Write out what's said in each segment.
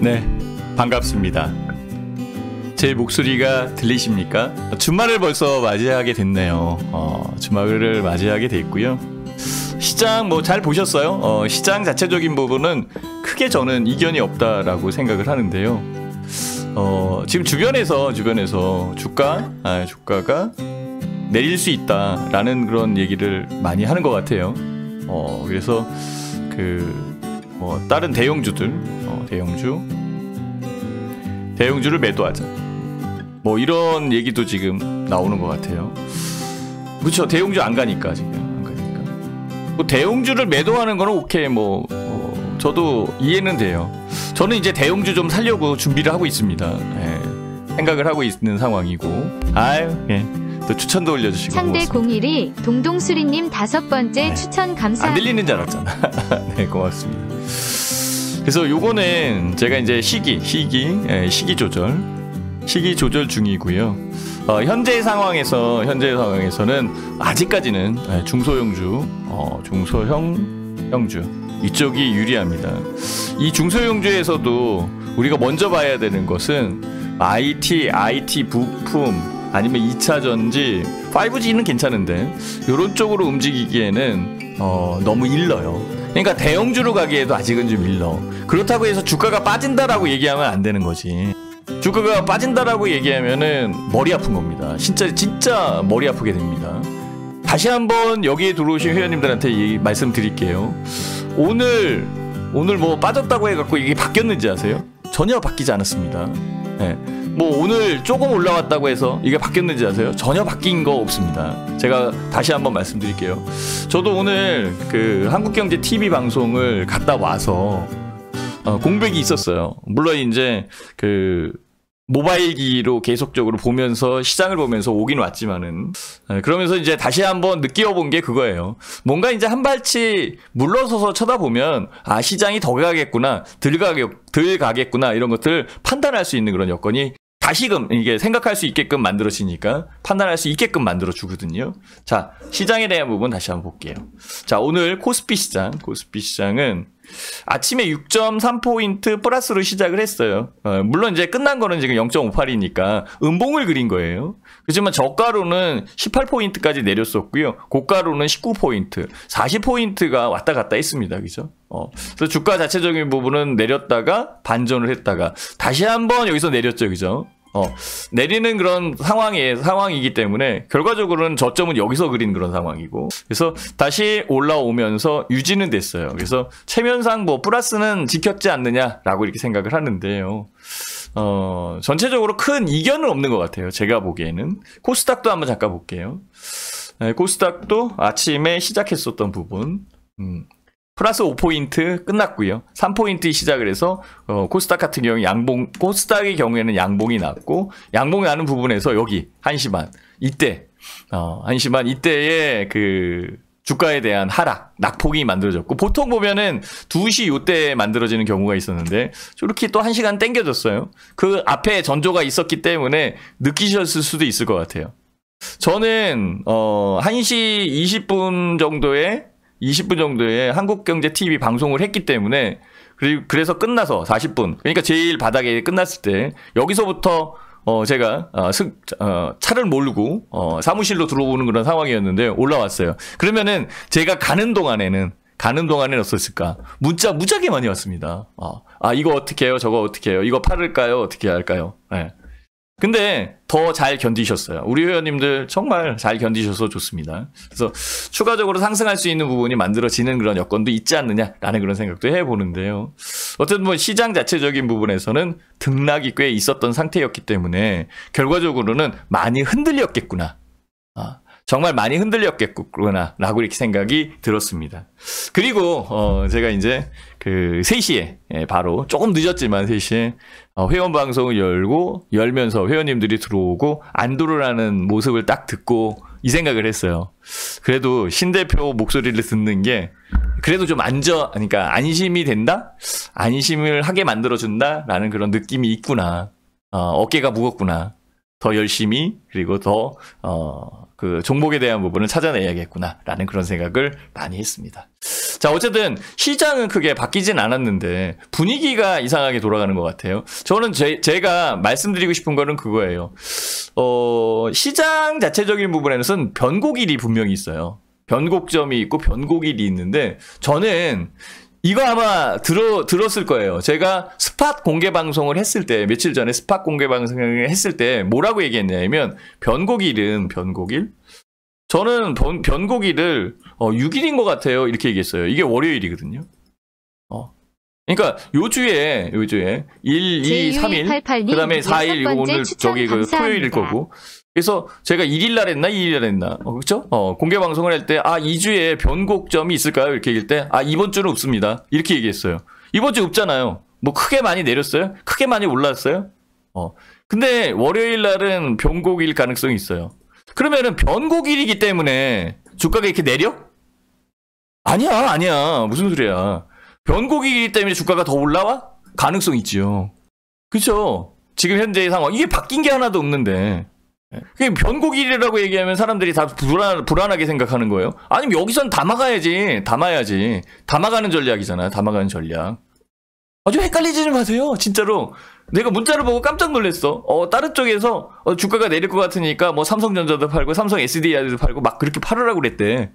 네, 반갑습니다. 제 목소리가 들리십니까? 주말을 벌써 맞이하게 됐네요. 어, 주말을 맞이하게 됐고요. 시장 뭐 잘 보셨어요? 어, 시장 자체적인 부분은 크게 저는 이견이 없다라고 생각을 하는데요. 어, 지금 주변에서 주변에서 주가 아, 주가가 내릴 수 있다라는 그런 얘기를 많이 하는 것 같아요. 어, 그래서 그뭐 다른 대형주들 대형주 대형주를 매도하자 뭐 이런 얘기도 지금 나오는 것 같아요 그렇죠 대형주 안 가니까 지금 안 가니까 뭐 대형주를 매도하는 거는 오케이 뭐 어, 저도 이해는 돼요 저는 이제 대형주 좀 살려고 준비를 하고 있습니다 예, 생각을 하고 있는 상황이고 아유 예. 또 추천도 올려주시고 상대 0 1이 동동수리님 다섯 번째 네. 추천 감사합니다 안 들리는 줄 알았잖아 네 고맙습니다 그래서 요거는 제가 이제 시기, 시기, 예, 시기 조절, 시기 조절 중이고요. 어, 현재 상황에서 현재 상황에서는 아직까지는 예, 중소형주, 어, 중소형 형주 이쪽이 유리합니다. 이 중소형주에서도 우리가 먼저 봐야 되는 것은 IT, IT 부품, 아니면 2차 전지 5G는 괜찮은데 이런 쪽으로 움직이기에는 어, 너무 일러요 그러니까 대형주로 가기에도 아직은 좀 일러. 그렇다고 해서 주가가 빠진다라고 얘기하면 안 되는 거지. 주가가 빠진다라고 얘기하면은 머리 아픈 겁니다. 진짜 진짜 머리 아프게 됩니다. 다시 한번 여기에 들어오신 회원님들한테 이 말씀드릴게요. 오늘 오늘 뭐 빠졌다고 해갖고 이게 바뀌었는지 아세요? 전혀 바뀌지 않았습니다. 네. 뭐 오늘 조금 올라왔다고 해서 이게 바뀌었는지 아세요? 전혀 바뀐 거 없습니다. 제가 다시 한번 말씀드릴게요. 저도 오늘 그 한국경제 TV 방송을 갔다 와서 어, 공백이 있었어요. 물론 이제 그 모바일기로 계속적으로 보면서 시장을 보면서 오긴 왔지만은 어, 그러면서 이제 다시 한번 느껴본 게 그거예요. 뭔가 이제 한 발치 물러서서 쳐다보면 아 시장이 더 가겠구나, 들 가겠 들 가겠구나 이런 것들 판단할 수 있는 그런 여건이 다시금 이게 생각할 수 있게끔 만들어지니까 판단할 수 있게끔 만들어 주거든요. 자, 시장에 대한 부분 다시 한번 볼게요. 자, 오늘 코스피 시장, 코스피 시장은 아침에 6.3포인트 플러스로 시작을 했어요. 어, 물론 이제 끝난 거는 지금 0.58이니까 음봉을 그린 거예요. 그렇지만 저가로는 18포인트까지 내렸었고요. 고가로는 19포인트, 40포인트가 왔다 갔다 했습니다. 그죠? 어, 그래서 주가 자체적인 부분은 내렸다가 반전을 했다가 다시 한번 여기서 내렸죠. 그죠? 어, 내리는 그런 상황이 상황이기 때문에 결과적으로는 저점은 여기서 그린 그런 상황이고 그래서 다시 올라오면서 유지는 됐어요. 그래서 체면상 뭐 플러스는 지켰지 않느냐라고 이렇게 생각을 하는데요. 어, 전체적으로 큰 이견은 없는 것 같아요. 제가 보기에는 코스닥도 한번 잠깐 볼게요. 네, 코스닥도 아침에 시작했었던 부분. 음. 플러스 5포인트 끝났고요. 3포인트 시작을 해서 어, 코스닥 같은 경우 양봉 코스닥의 경우에는 양봉이 났고 양봉이 나는 부분에서 여기 한시반 이때 어, 1시 반 이때에 그 주가에 대한 하락, 낙폭이 만들어졌고 보통 보면은 2시 요때 만들어지는 경우가 있었는데 저렇게 또 1시간 땡겨졌어요. 그 앞에 전조가 있었기 때문에 느끼셨을 수도 있을 것 같아요. 저는 어 1시 20분 정도에 20분 정도에 한국경제 TV 방송을 했기 때문에 그리고 그래서 끝나서 40분 그러니까 제일 바닥에 끝났을 때 여기서부터 어 제가 어, 어 차를 몰고 어, 사무실로 들어오는 그런 상황이었는데 올라왔어요. 그러면은 제가 가는 동안에는 가는 동안에는 어땠을까? 문자 무지하게 많이 왔습니다. 어. 아 이거 어떻게 해요? 저거 어떻게 해요? 이거 팔을까요? 어떻게 할까요? 네. 근데 더 잘 견디셨어요. 우리 회원님들 정말 잘 견디셔서 좋습니다. 그래서 추가적으로 상승할 수 있는 부분이 만들어지는 그런 여건도 있지 않느냐라는 그런 생각도 해보는데요. 어쨌든 뭐 시장 자체적인 부분에서는 등락이 꽤 있었던 상태였기 때문에 결과적으로는 많이 흔들렸겠구나. 아, 정말 많이 흔들렸겠구나 라고 이렇게 생각이 들었습니다. 그리고 어 제가 이제 그 3시에 예, 바로 조금 늦었지만 3시에 어, 회원 방송을 열고 열면서 회원님들이 들어오고 안도르라는 모습을 딱 듣고 이 생각을 했어요. 그래도 신 대표 목소리를 듣는 게 그래도 좀 안저 그러니까 안심이 된다, 안심을 하게 만들어준다라는 그런 느낌이 있구나. 어, 어깨가 무겁구나. 더 열심히 그리고 더어그 종목에 대한 부분을 찾아내야겠구나라는 그런 생각을 많이 했습니다. 자 어쨌든 시장은 크게 바뀌진 않았는데 분위기가 이상하게 돌아가는 것 같아요. 저는 제, 제가 말씀드리고 싶은 거는 그거예요. 어 시장 자체적인 부분에서는 변곡일이 분명히 있어요. 변곡점이 있고 변곡일이 있는데 저는 이거 아마 들어, 들었을 거예요. 제가 스팟 공개 방송을 했을 때, 며칠 전에 스팟 공개 방송을 했을 때 뭐라고 얘기했냐면, 변곡일은 변곡일? 저는 변, 변곡일을 어, 6일인 것 같아요. 이렇게 얘기했어요. 이게 월요일이거든요. 어. 그러니까 요 주에 요 주에 1, 2, 3일 그다음에 4일 이거 오늘 저기 그 토요일일 거고 그래서 제가 1일 날 했나 2일 날 했나 어, 그렇죠? 어, 공개 방송을 할 때아 2주에 변곡점이 있을까요? 이렇게 얘기할 때 아 이번 주는 없습니다. 이렇게 얘기했어요. 이번 주 없잖아요. 뭐 크게 많이 내렸어요? 크게 많이 올랐어요? 어. 근데 월요일 날은 변곡일 가능성이 있어요. 그러면은 변곡일이기 때문에 주가가 이렇게 내려? 아니야, 아니야. 무슨 소리야. 변곡이기 일 때문에 주가가 더 올라와? 가능성 있지요. 그쵸? 지금 현재의 상황. 이게 바뀐 게 하나도 없는데. 예. 그게 변곡일이라고 얘기하면 사람들이 다 불안, 불안하게 생각하는 거예요. 아니면 여기선 담아가야지. 담아야지. 담아가는 전략이잖아요. 담아가는 전략. 아주 헷갈리지 좀 마세요. 진짜로. 내가 문자를 보고 깜짝 놀랐어. 어, 다른 쪽에서 어, 주가가 내릴 것 같으니까 뭐 삼성전자도 팔고 삼성 SDI도 팔고 막 그렇게 팔으라고 그랬대.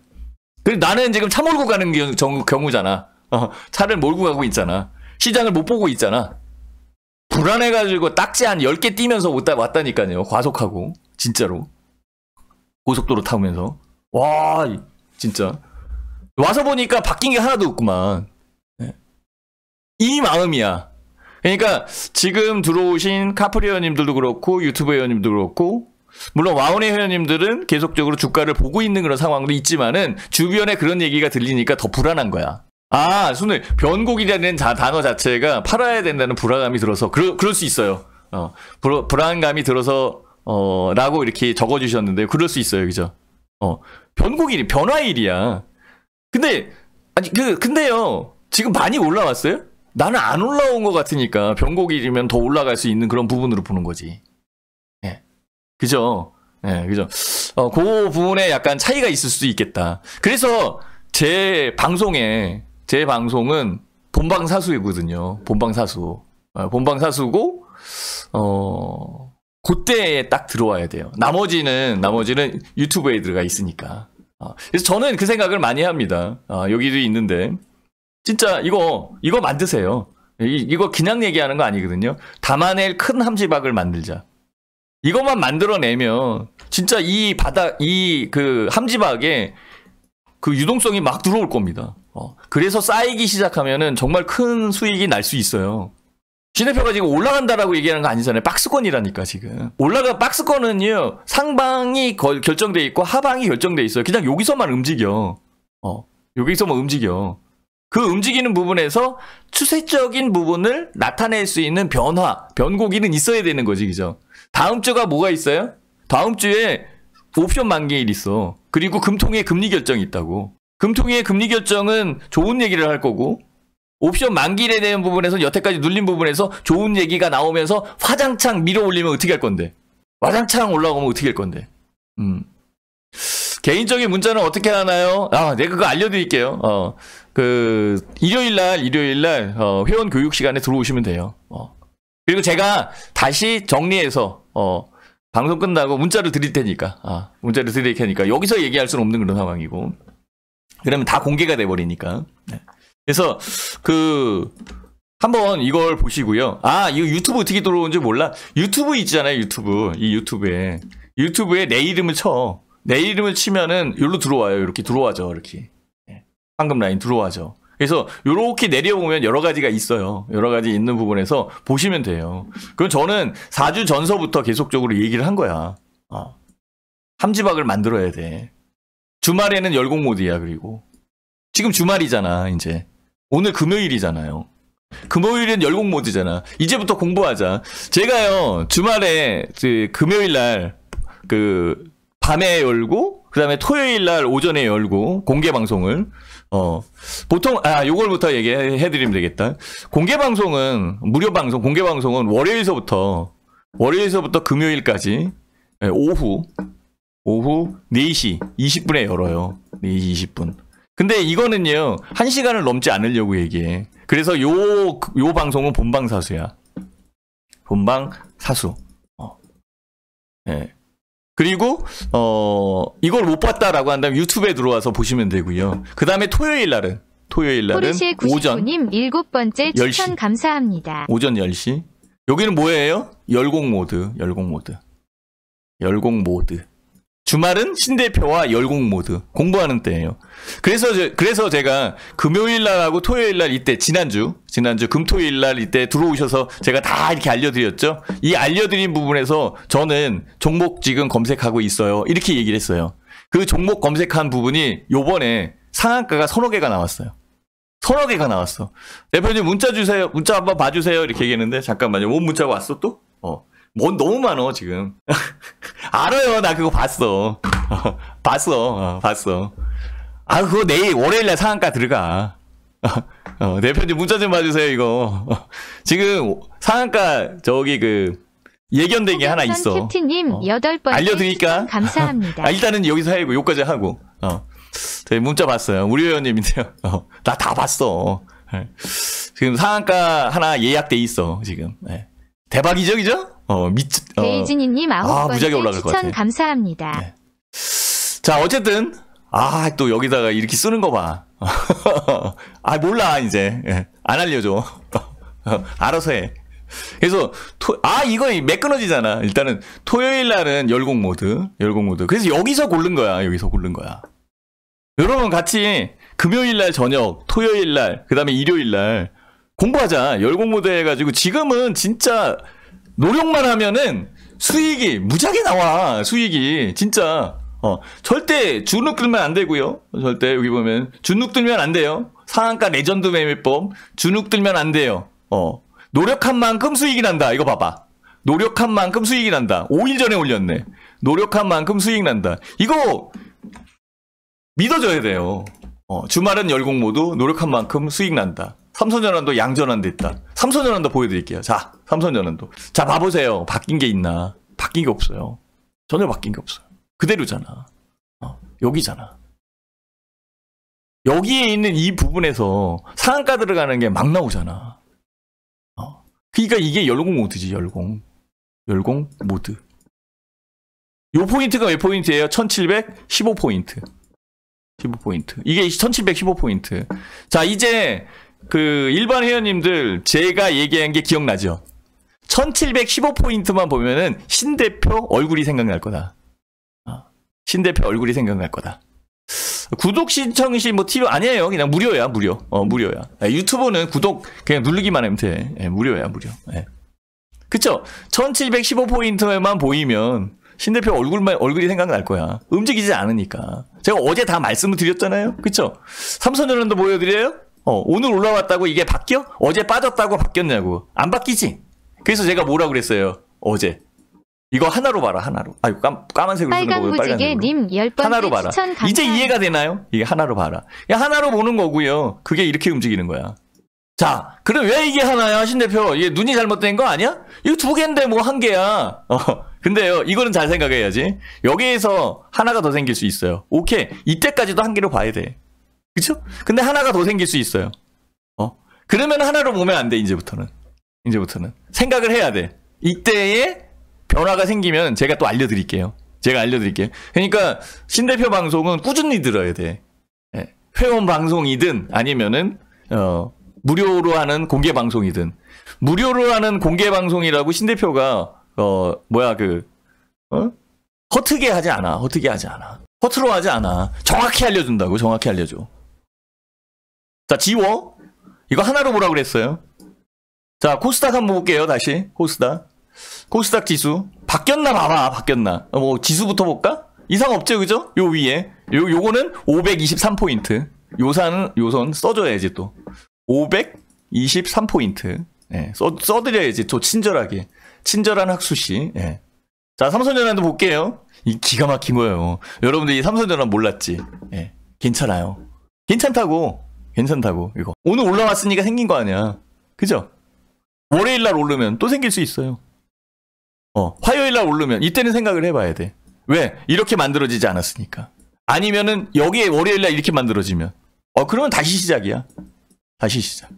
근데 나는 지금 차 몰고 가는 경우, 경우잖아. 어, 차를 몰고 가고 있잖아. 시장을 못 보고 있잖아. 불안해가지고 딱지 한 10개 뛰면서 왔다, 왔다니까요. 과속하고. 진짜로 고속도로 타면서 와 진짜 와서 보니까 바뀐 게 하나도 없구만 네. 이 마음이야 그러니까 지금 들어오신 카프리 회원님들도 그렇고 유튜브 회원님도 그렇고 물론 와우의 회원님들은 계속적으로 주가를 보고 있는 그런 상황도 있지만은 주변에 그런 얘기가 들리니까 더 불안한 거야. 아, 순우 변곡이라는 자, 단어 자체가 팔아야 된다는 불안감이 들어서 그러, 그럴 수 있어요. 어, 불, 불안감이 들어서 어, 라고 이렇게 적어주셨는데, 그럴 수 있어요. 그죠? 어, 변곡일이, 변화일이야. 근데, 아니, 그, 근데요, 지금 많이 올라왔어요? 나는 안 올라온 것 같으니까, 변곡일이면 더 올라갈 수 있는 그런 부분으로 보는 거지. 예. 그죠? 예, 그죠? 어, 그 부분에 약간 차이가 있을 수도 있겠다. 그래서, 제 방송에, 제 방송은 본방사수이거든요. 본방사수. 어, 본방사수고, 어, 그때에 딱 들어와야 돼요. 나머지는 나머지는 유튜브에 들어가 있으니까. 어, 그래서 저는 그 생각을 많이 합니다. 어, 여기도 있는데 진짜 이거 이거 만드세요. 이, 거 그냥 얘기하는 거 아니거든요. 담아낼 큰 함지박을 만들자. 이것만 만들어내면 진짜 이바다이 그 함지박에 그 유동성이 막 들어올 겁니다. 어, 그래서 쌓이기 시작하면은 정말 큰 수익이 날 수 있어요. 지대표가 지금 올라간다라고 얘기하는 거 아니잖아요. 박스권이라니까 지금. 올라가 박스권은요. 상방이 결정돼 있고 하방이 결정돼 있어요. 그냥 여기서만 움직여. 어. 여기서만 움직여. 그 움직이는 부분에서 추세적인 부분을 나타낼 수 있는 변화, 변곡이는 있어야 되는 거지, 그죠? 다음 주가 뭐가 있어요? 다음 주에 옵션 만기일 있어. 그리고 금통위에 금리 결정이 있다고. 금통위의 금리 결정은 좋은 얘기를 할 거고 옵션 만기에 대한 부분에서 여태까지 눌린 부분에서 좋은 얘기가 나오면서 화장창 밀어 올리면 어떻게 할 건데? 화장창 올라오면 어떻게 할 건데? 음. 개인적인 문자는 어떻게 하나요? 아, 내가 네, 그거 알려드릴게요. 어, 그, 일요일날, 일요일날, 어, 회원 교육 시간에 들어오시면 돼요. 어. 그리고 제가 다시 정리해서, 어, 방송 끝나고 문자를 드릴 테니까, 아, 문자를 드릴 테니까, 여기서 얘기할 수는 없는 그런 상황이고. 그러면 다 공개가 돼버리니까. 네. 그래서 그 한번 이걸 보시고요. 아, 이거 유튜브 어떻게 들어오는지 몰라. 유튜브 있잖아요, 유튜브. 이 유튜브에. 유튜브에 내 이름을 쳐. 내 이름을 치면은 여기로 들어와요. 이렇게 들어와죠. 이렇게. 예. 황금 라인 들어와죠. 그래서 이렇게 내려보면 여러 가지가 있어요. 여러 가지 있는 부분에서 보시면 돼요. 그럼 저는 4주 전서부터 계속적으로 얘기를 한 거야. 어. 함지박을 만들어야 돼. 주말에는 열공 모드야, 그리고. 지금 주말이잖아, 이제. 오늘 금요일이잖아요. 금요일은 열공모지잖아. 이제부터 공부하자. 제가요, 주말에, 그, 금요일 날, 그, 밤에 열고, 그 다음에 토요일 날 오전에 열고, 공개 방송을. 어, 보통, 아, 요걸부터 얘기해드리면 되겠다. 공개 방송은, 무료 방송, 공개 방송은 월요일서부터, 월요일서부터 금요일까지, 예, 오후, 오후 4시 20분에 열어요. 4시 20분. 근데 이거는요 한 시간을 넘지 않으려고 얘기해. 그래서 요요 요 방송은 본방 사수야. 본방 사수. 어. 네. 그리고 어 이걸 못 봤다라고 한다면 유튜브에 들어와서 보시면 되고요. 그 다음에 토요일 날은 토요일 날은 오전 7 번째 추천 10시. 감사합니다. 오전 10시. 여기는 뭐예요? 열공 모드, 열공 모드. 열공 모드. 주말은 신대표와 열공 모드 공부하는 때예요. 그래서 그래서 제가 금요일 날하고 토요일 날 이때 지난주 지난주 금토일 날 이때 들어오셔서 제가 다 이렇게 알려드렸죠. 이 알려드린 부분에서 저는 종목 지금 검색하고 있어요. 이렇게 얘기를 했어요. 그 종목 검색한 부분이 요번에 상한가가 서너 개가 나왔어요. 서너 개가 나왔어. 대표님 문자 주세요. 문자 한번 봐주세요. 이렇게 얘기했는데 잠깐만요. 뭔 문자가 왔어 또? 어. 뭔 너무 많어 지금 알아요 나 그거 봤어 봤어 어, 봤어 아 그거 내일 월요일날 상한가 들어가 어, 대표님 문자 좀 봐주세요 이거 지금 상한가 저기 그 예견된 게 하나 있어 캡틴님 어. 여덟 번 알려드니까 감사합니다 아, 일단은 여기서 해고 여기까지 하고 어. 저 문자 봤어요 우리 회원님인데요 어, 나다 봤어 네. 지금 상한가 하나 예약돼 있어 지금 네. 대박이죠 그죠? 어, 미치, 어. 베이지니님 아, 아홉 아, 번째 추천 감사합니다. 네. 자, 어쨌든 아, 또 여기다가 이렇게 쓰는 거 봐. 아, 몰라, 이제. 예, 안 알려줘. 알아서 해. 그래서, 토, 아, 이거 매 끊어지잖아. 일단은, 토요일 날은 열공 모드, 열공 모드. 그래서 여기서 고른 거야, 여기서 고른 거야. 여러분 같이 금요일 날 저녁, 토요일 날, 그 다음에 일요일 날, 공부하자. 열공 모드 해가지고, 지금은 진짜 노력만 하면은 수익이 무지하게 나와. 수익이 진짜 어 절대 주눅 들면 안 되고요. 절대 여기 보면 주눅 들면 안 돼요. 상한가 레전드 매매법 주눅 들면 안 돼요. 어 노력한 만큼 수익이 난다. 이거 봐봐. 노력한 만큼 수익이 난다. 5일 전에 올렸네. 노력한 만큼 수익 난다. 이거 믿어줘야 돼요. 어, 주말은 열공 모두 노력한 만큼 수익 난다. 삼선전환도 양전환됐다. 삼선전환도 보여드릴게요. 자, 삼성전환도. 자, 봐보세요. 바뀐 게 있나? 바뀐 게 없어요. 전혀 바뀐 게 없어요. 그대로잖아. 어, 여기잖아. 여기에 있는 이 부분에서 상한가 들어가는 게 막 나오잖아. 어. 그러니까 이게 열공 모드지, 열공. 열공 모드. 요 포인트가 몇 포인트예요? 1715포인트. 15포인트. 이게 1715포인트. 자, 이제 그 일반 회원님들 제가 얘기한 게 기억나죠? 1715포인트만 보면은 신 대표 얼굴이 생각날 거다. 아, 신 대표 얼굴이 생각날 거다. 구독 신청이실 뭐 TV 아니에요. 그냥 무료야, 무료. 어, 무료야. 예, 유튜브는 구독 그냥 누르기만 하면 돼. 예, 무료야, 무료. 예. 그쵸? 1715포인트만 보이면 신 대표 얼굴만 얼굴이 생각날 거야. 움직이지 않으니까. 제가 어제 다 말씀을 드렸잖아요. 그쵸? 삼선전환도 보여드려요? 어, 오늘 올라왔다고 이게 바뀌어? 어제 빠졌다고 바뀌었냐고. 안 바뀌지? 그래서 제가 뭐라 그랬어요 어제 이거 하나로 봐라 하나로 아유 깜, 까만색으로 쓰는 거고요 빨간색으로 하나로 봐라 이제 이해가 되나요? 이게 하나로 봐라 하나로 보는 거고요 그게 이렇게 움직이는 거야 자 그럼 왜 이게 하나야 신 대표 이게 눈이 잘못된 거 아니야? 이거 두 개인데 뭐 한 개야 어, 근데요 이거는 잘 생각해야지 여기에서 하나가 더 생길 수 있어요 오케이 이때까지도 한 개로 봐야 돼 그쵸? 근데 하나가 더 생길 수 있어요 어 그러면 하나로 보면 안 돼 이제부터는 이제부터는 생각을 해야 돼. 이때에 변화가 생기면 제가 또 알려드릴게요. 제가 알려드릴게요. 그러니까 신 대표 방송은 꾸준히 들어야 돼. 예. 회원 방송이든 아니면은 어 무료로 하는 공개 방송이든 무료로 하는 공개 방송이라고 신 대표가 어 뭐야 그 어? 허트게 하지 않아. 허트게 하지 않아. 허트로 하지 않아. 정확히 알려준다고 정확히 알려줘. 자 지워. 이거 하나로 보라 그랬어요. 자, 코스닥 한 번 볼게요, 다시. 코스닥. 코스닥 지수. 바뀌었나 봐봐, 바뀌었나. 어, 뭐, 지수부터 볼까? 이상 없죠, 그죠? 요 위에. 요, 요거는 523포인트. 요산은, 요선 써줘야지 또. 523포인트. 예, 써, 써드려야지 또 친절하게. 친절한 학수시 예. 자, 삼선전환도 볼게요. 이 기가 막힌 거예요. 여러분들이 삼선전환 몰랐지? 예. 괜찮아요. 괜찮다고. 괜찮다고, 이거. 오늘 올라왔으니까 생긴 거 아니야. 그죠? 월요일 날 오르면 또 생길 수 있어요. 어, 화요일 날 오르면 이때는 생각을 해봐야 돼. 왜? 이렇게 만들어지지 않았으니까. 아니면은 여기에 월요일 날 이렇게 만들어지면 어 그러면 다시 시작이야. 다시 시작.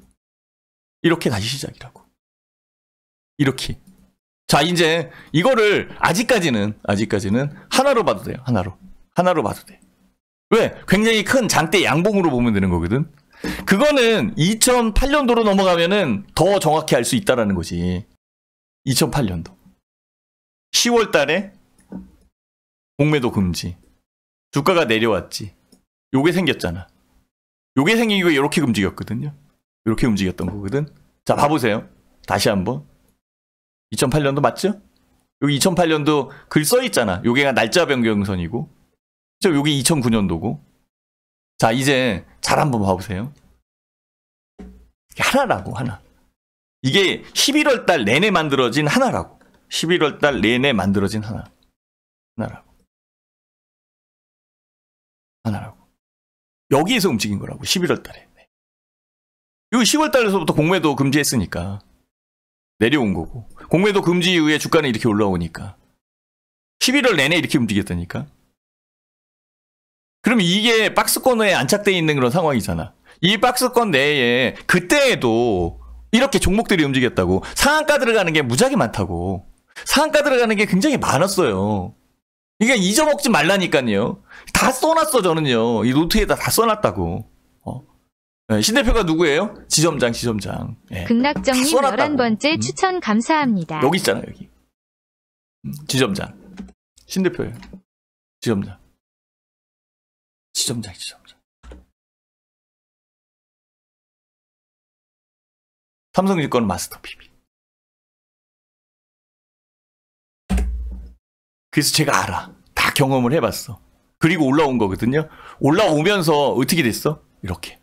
이렇게 다시 시작이라고. 이렇게. 자, 이제 이거를 아직까지는 아직까지는 하나로 봐도 돼요. 하나로. 하나로 봐도 돼. 왜? 굉장히 큰 장대 양봉으로 보면 되는 거거든. 그거는 2008년도로 넘어가면은 더 정확히 알 수 있다라는 거지. 2008년도. 10월 달에 공매도 금지. 주가가 내려왔지. 요게 생겼잖아. 요게 생기고 이렇게 움직였거든요. 이렇게 움직였던 거거든. 자, 봐보세요. 다시 한번. 2008년도 맞죠? 여기 2008년도 글 써 있잖아. 요게 날짜 변경선이고. 저 요게 2009년도고. 자, 이제 잘 한번 봐보세요. 하나라고, 하나. 이게 11월 달 내내 만들어진 하나라고. 11월 달 내내 만들어진 하나. 하나라고. 하나라고. 여기에서 움직인 거라고, 11월 달에. 요 10월 달에서부터 공매도 금지했으니까. 내려온 거고. 공매도 금지 이후에 주가는 이렇게 올라오니까. 11월 내내 이렇게 움직였다니까. 그럼 이게 박스권에 안착돼 있는 그런 상황이잖아. 이 박스권 내에 그때에도 이렇게 종목들이 움직였다고 상한가 들어가는 게 무지하게 많다고 상한가 들어가는 게 굉장히 많았어요. 그러니까 잊어먹지 말라니까요. 다 써놨어 저는요. 이 노트에다 다 써놨다고. 어. 네, 신 대표가 누구예요? 지점장 지점장. 네. 극락정님 11번째 음. 추천 감사합니다. 여기 있잖아 여기. 음, 지점장. 신 대표예요. 지점장. 지점장, 지점장. 삼성유권 마스터 비밀. 그래서 제가 알아. 다 경험을 해봤어. 그리고 올라온 거거든요. 올라오면서 어떻게 됐어? 이렇게.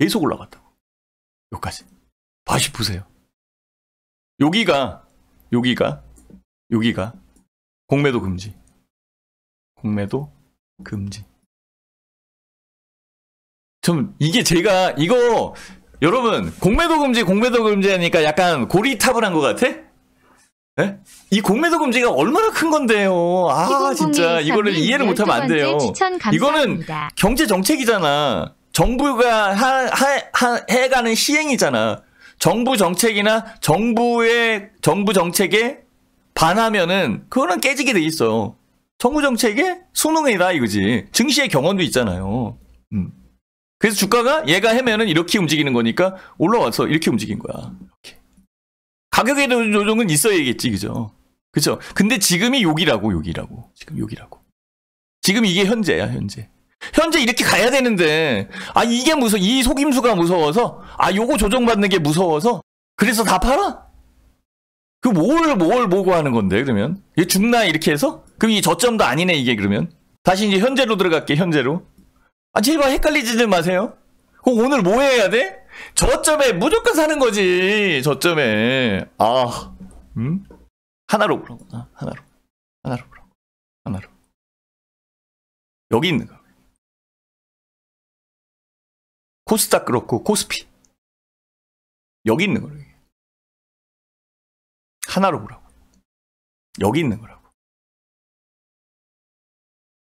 계속 올라갔다고. 여기까지. 다시 보세요. 여기가, 여기가, 여기가 공매도 금지. 공매도 금지. 좀 이게 제가 이거 여러분 공매도 금지 공매도 금지하니까 약간 고리탑을 한 것 같아? 네? 이 공매도 금지가 얼마나 큰 건데요. 아 진짜 이거를 이해를 못하면 안 돼요. 이거는 경제 정책이잖아. 정부가 하, 하, 하, 해가는 시행이잖아. 정부 정책이나 정부의 정부 정책에 반하면은 그거는 깨지게 돼있어 정부 정책에 수능이다 이거지. 증시의 경험도 있잖아요. 음. 그래서 주가가 얘가 헤매는 이렇게 움직이는 거니까 올라와서 이렇게 움직인 거야. 이렇게. 가격의 조정은 있어야겠지, 그죠? 그죠? 근데 지금이 여기라고, 여기라고. 지금 여기라고. 지금 이게 현재야, 현재. 현재 이렇게 가야 되는데, 아, 이게 무서워. 이 속임수가 무서워서, 아, 요거 조정받는 게 무서워서, 그래서 다 팔아? 그 뭘, 뭘 보고 하는 건데, 그러면? 이게 죽나, 이렇게 해서? 그럼 이 저점도 아니네, 이게 그러면? 다시 이제 현재로 들어갈게, 현재로. 아, 제발 헷갈리지 마세요. 그럼 오늘 뭐 해야 돼? 저점에 무조건 사는 거지. 저점에. 아, 음? 하나로 그런 거다. 하나로. 하나로 그런 거. 하나로. 여기 있는 거. 코스닥 그렇고, 코스피. 여기 있는 거 하나로 보라고. 여기 있는 거라고.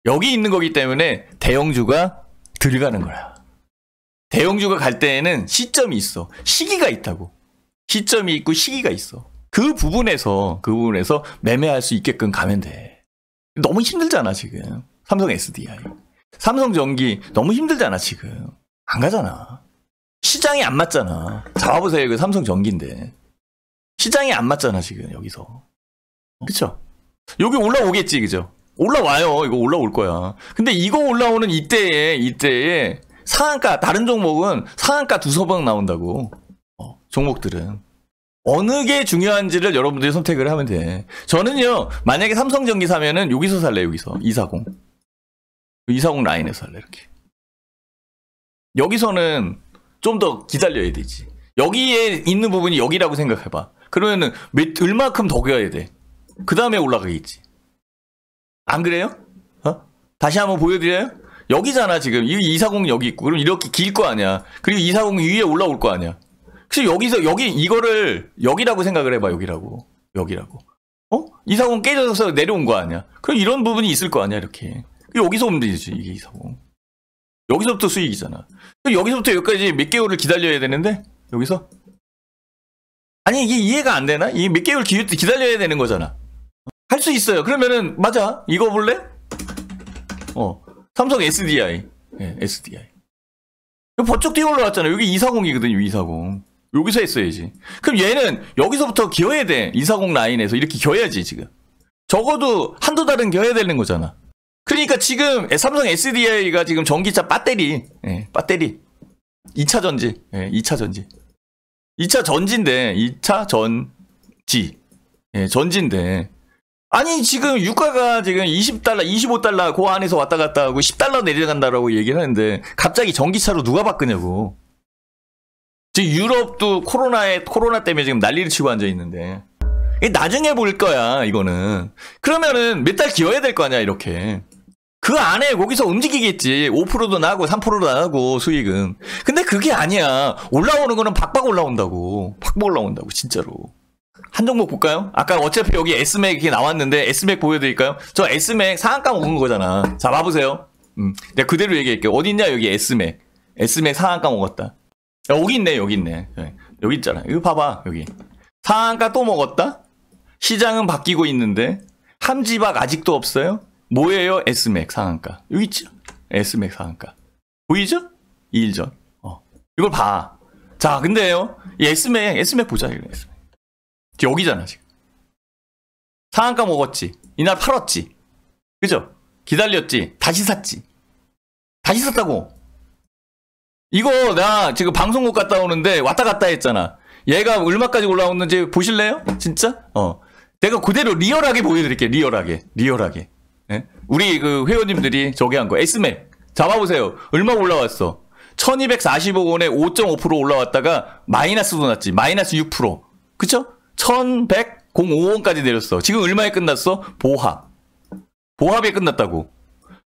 여기 있는 거기 때문에 대형주가 들어가는 거야. 대형주가 갈 때에는 시점이 있어. 시기가 있다고. 시점이 있고 시기가 있어. 그 부분에서, 그 부분에서 매매할 수 있게끔 가면 돼. 너무 힘들잖아, 지금. 삼성 SDI. 삼성 전기 너무 힘들잖아, 지금. 안 가잖아. 시장이 안 맞잖아. 잡아보세요, 이거 삼성 전기인데. 시장이 안 맞잖아, 지금, 여기서. 그쵸? 여기 올라오겠지, 그죠? 올라와요. 이거 올라올 거야. 근데 이거 올라오는 이때에 이때에 상한가 다른 종목은 상한가 두서 방 나온다고. 어, 종목들은 어느 게 중요한지를 여러분들이 선택을 하면 돼. 저는요. 만약에 삼성전기 사면은 여기서 살래. 여기서 240. 240 라인에서 살래. 이렇게. 여기서는 좀 더 기다려야 되지. 여기에 있는 부분이 여기라고 생각해봐. 그러면은 얼마큼 더 가야 돼. 그 다음에 올라가겠지. 안 그래요? 어? 다시 한번 보여드려요? 여기잖아 지금 이240 여기 있고 그럼 이렇게 길 거 아니야 그리고 240 위에 올라올 거 아니야 그래 여기서 여기 이거를 여기라고 생각을 해봐 여기라고 여기라고 어? 240 깨져서 내려온 거 아니야 그럼 이런 부분이 있을 거 아니야 이렇게 여기서 오면 되지 이게 240 여기서부터 수익이잖아 여기서부터 여기까지 몇 개월을 기다려야 되는데 여기서 아니 이게 이해가 안 되나? 이게몇 개월 기, 기다려야 되는 거잖아 수 있어요. 그러면은 맞아. 이거 볼래? 어. 삼성 SDI. 네, 예, SDI. 이거 버쩍 뛰어 올라왔잖아. 여기 240이거든요. 240. 여기서 했어야지. 그럼 얘는 여기서부터 기어야 돼. 240 라인에서 이렇게 겨야지 지금. 적어도 한두 달은 겨야 되는 거잖아. 그러니까 지금 예, 삼성 SDI가 지금 전기차 배터리, 예, 배터리 2차 전지, 예, 2차 전지, 2차 전지인데 2차 전지, 예, 전진대 아니 지금 유가가 지금 20달러, 25달러 그 안에서 왔다 갔다 하고 10달러 내려간다라고 얘기를 하는데 갑자기 전기차로 누가 바꾸냐고. 지금 유럽도 코로나에 코로나 때문에 지금 난리를 치고 앉아 있는데 이게 나중에 볼 거야 이거는. 그러면은 몇 달 기어야 될 거 아니야 이렇게. 그 안에 거기서 움직이겠지. 5%도 나고 3%도 나고 수익은. 근데 그게 아니야. 올라오는 거는 박박 올라온다고. 박박 올라온다고 진짜로. 한 종목 볼까요? 아까 어차피 여기 S맥 이게 나왔는데 S맥 보여드릴까요? 저 S맥 상한가 먹은 거잖아. 자 봐보세요. 음, 내가 그대로 얘기할게요. 어디있냐 여기 S맥. S맥 상한가 먹었다. 여기 있네 여기 있네. 예, 여기 있잖아. 이거 봐봐 여기. 상한가 또 먹었다? 시장은 바뀌고 있는데 함지박 아직도 없어요? 뭐예요? S맥 상한가. 여기 있죠? S맥 상한가. 보이죠? 2일전. 어. 이걸 봐. 자, 근데요. 이 S맥, S맥 보자. 이거 S맥. 여기잖아 지금 상한가 먹었지 이날 팔았지 그죠? 기다렸지 다시 샀지 다시 샀다고 이거 나 지금 방송국 갔다 오는데 왔다 갔다 했잖아 얘가 얼마까지 올라오는지 보실래요? 진짜? 어 내가 그대로 리얼하게 보여드릴게 리얼하게 리얼하게 예? 우리 그 회원님들이 저기 한 거 에스맥 잡아보세요 얼마 올라왔어 1245원에 5.5% 올라왔다가 마이너스도 났지 마이너스 6% 그쵸? 1105원까지 내렸어. 지금 얼마에 끝났어? 보합. 보합에 끝났다고.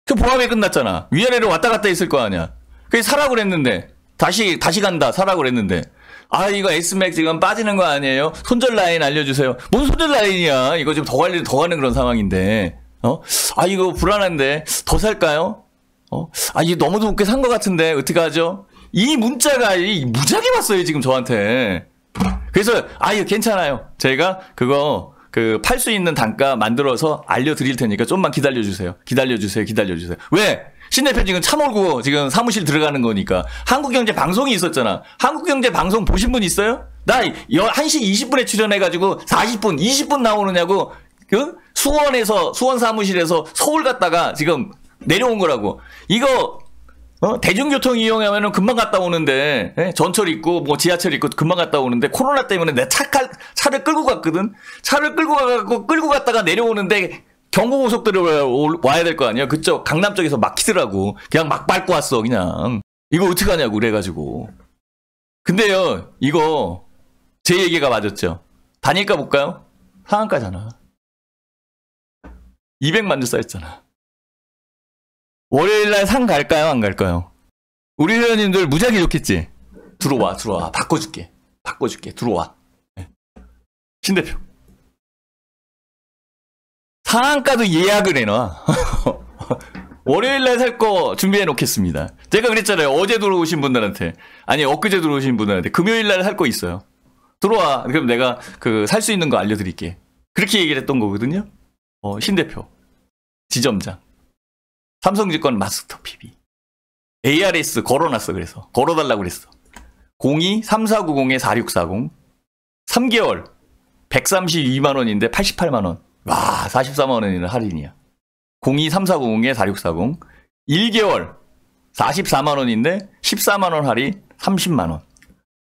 그 보합에 끝났잖아. 위아래로 왔다 갔다 했을 거 아니야. 그게 사라고 그랬는데. 다시, 다시 간다. 사라고 그랬는데. 아, 이거 S맥 지금 빠지는 거 아니에요? 손절 라인 알려주세요. 뭔 손절 라인이야. 이거 지금 더 관리, 더 가는 그런 상황인데. 어? 아, 이거 불안한데. 더 살까요? 어? 아, 이거 너무도 웃게 산 것 같은데. 어떻게 하죠? 이 문자가 이무작위게 왔어요. 지금 저한테. 그래서 아유 괜찮아요. 제가 그거 그 팔 수 있는 단가 만들어서 알려드릴 테니까 좀만 기다려주세요. 기다려주세요. 기다려주세요. 왜? 신대편 지금 차 몰고 지금 사무실 들어가는 거니까 한국경제 방송이 있었잖아. 한국경제 방송 보신 분 있어요? 나 1시 20분에 출연해가지고 40분, 20분 나오느냐고 그 수원에서 수원 사무실에서 서울 갔다가 지금 내려온 거라고. 이거 어? 대중교통 이용하면 금방 갔다 오는데 예? 전철 있고 뭐 지하철 있고 금방 갔다 오는데 코로나 때문에 내 차, 차를 끌고 갔거든. 차를 끌고 가고 끌고 갔다가 내려오는데 경부고속도로 와야 될 거 아니야. 그쪽 강남 쪽에서 막히더라고. 그냥 막 밟고 왔어 그냥. 이거 어떻게 하냐고 그래가지고. 근데요 이거 제 얘기가 맞았죠. 다닐까 볼까요? 상한가잖아. 200만 주 쌓였잖아. 월요일 날상 갈까요? 안 갈까요? 우리 회원님들 무지하게 좋겠지? 들어와, 들어와. 바꿔줄게. 바꿔줄게. 들어와. 네. 신 대표. 상한가도 예약을 해놔. 월요일날 살 거 준비해 놓겠습니다. 제가 그랬잖아요. 어제 들어오신 분들한테. 아니, 엊그제 들어오신 분들한테. 금요일날 살 거 있어요. 들어와. 그럼 내가 그 살 수 있는 거 알려드릴게. 그렇게 얘기를 했던 거거든요. 어, 신 대표. 지점장. 삼성증권 마스터 PB. ARS 걸어놨어, 그래서. 걸어달라고 그랬어. 02-3490-4640. 3개월. 132만원인데 88만원. 와, 44만원이나 할인이야. 02-3490-4640. 1개월. 44만원인데 14만원 할인, 30만원.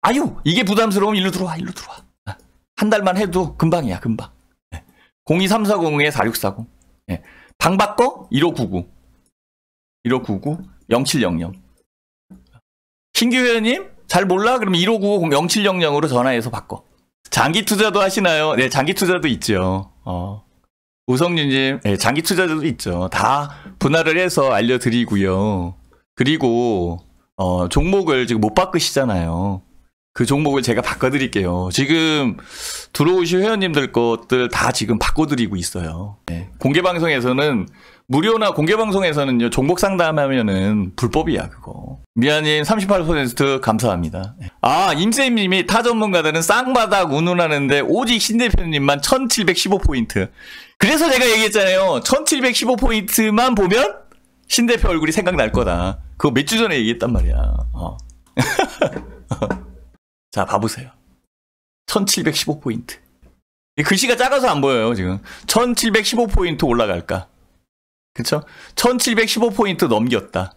아유, 이게 부담스러우 일로 들어와, 일로 들어와. 한 달만 해도 금방이야, 금방. 02-3490-4640. 예. 예. 방 바꿔? 1599. 1599 0700. 신규 회원님 잘 몰라? 그럼 1599 0700으로 전화해서 바꿔. 장기 투자도 하시나요? 네, 장기 투자도 있죠. 어. 우성윤님, 네, 장기 투자도 있죠. 다 분할을 해서 알려드리고요. 그리고 어, 종목을 지금 못 바꾸시잖아요. 그 종목을 제가 바꿔드릴게요. 지금 들어오신 회원님들 것들 다 지금 바꿔드리고 있어요. 네. 공개 방송에서는 무료나 공개 방송에서는요 종목 상담하면은 불법이야 그거. 미안님 38% 감사합니다. 네. 아 임쌤님이 타 전문가들은 쌍바닥 운운하는데 오직 신 대표님만 1715포인트. 그래서 제가 얘기했잖아요. 1715포인트만 보면 신 대표 얼굴이 생각날 거다. 그거 몇 주 전에 얘기했단 말이야. 어. 자, 봐보세요. 1715포인트. 글씨가 작아서 안 보여요, 지금. 1715포인트 올라갈까? 그쵸? 1715포인트 넘겼다.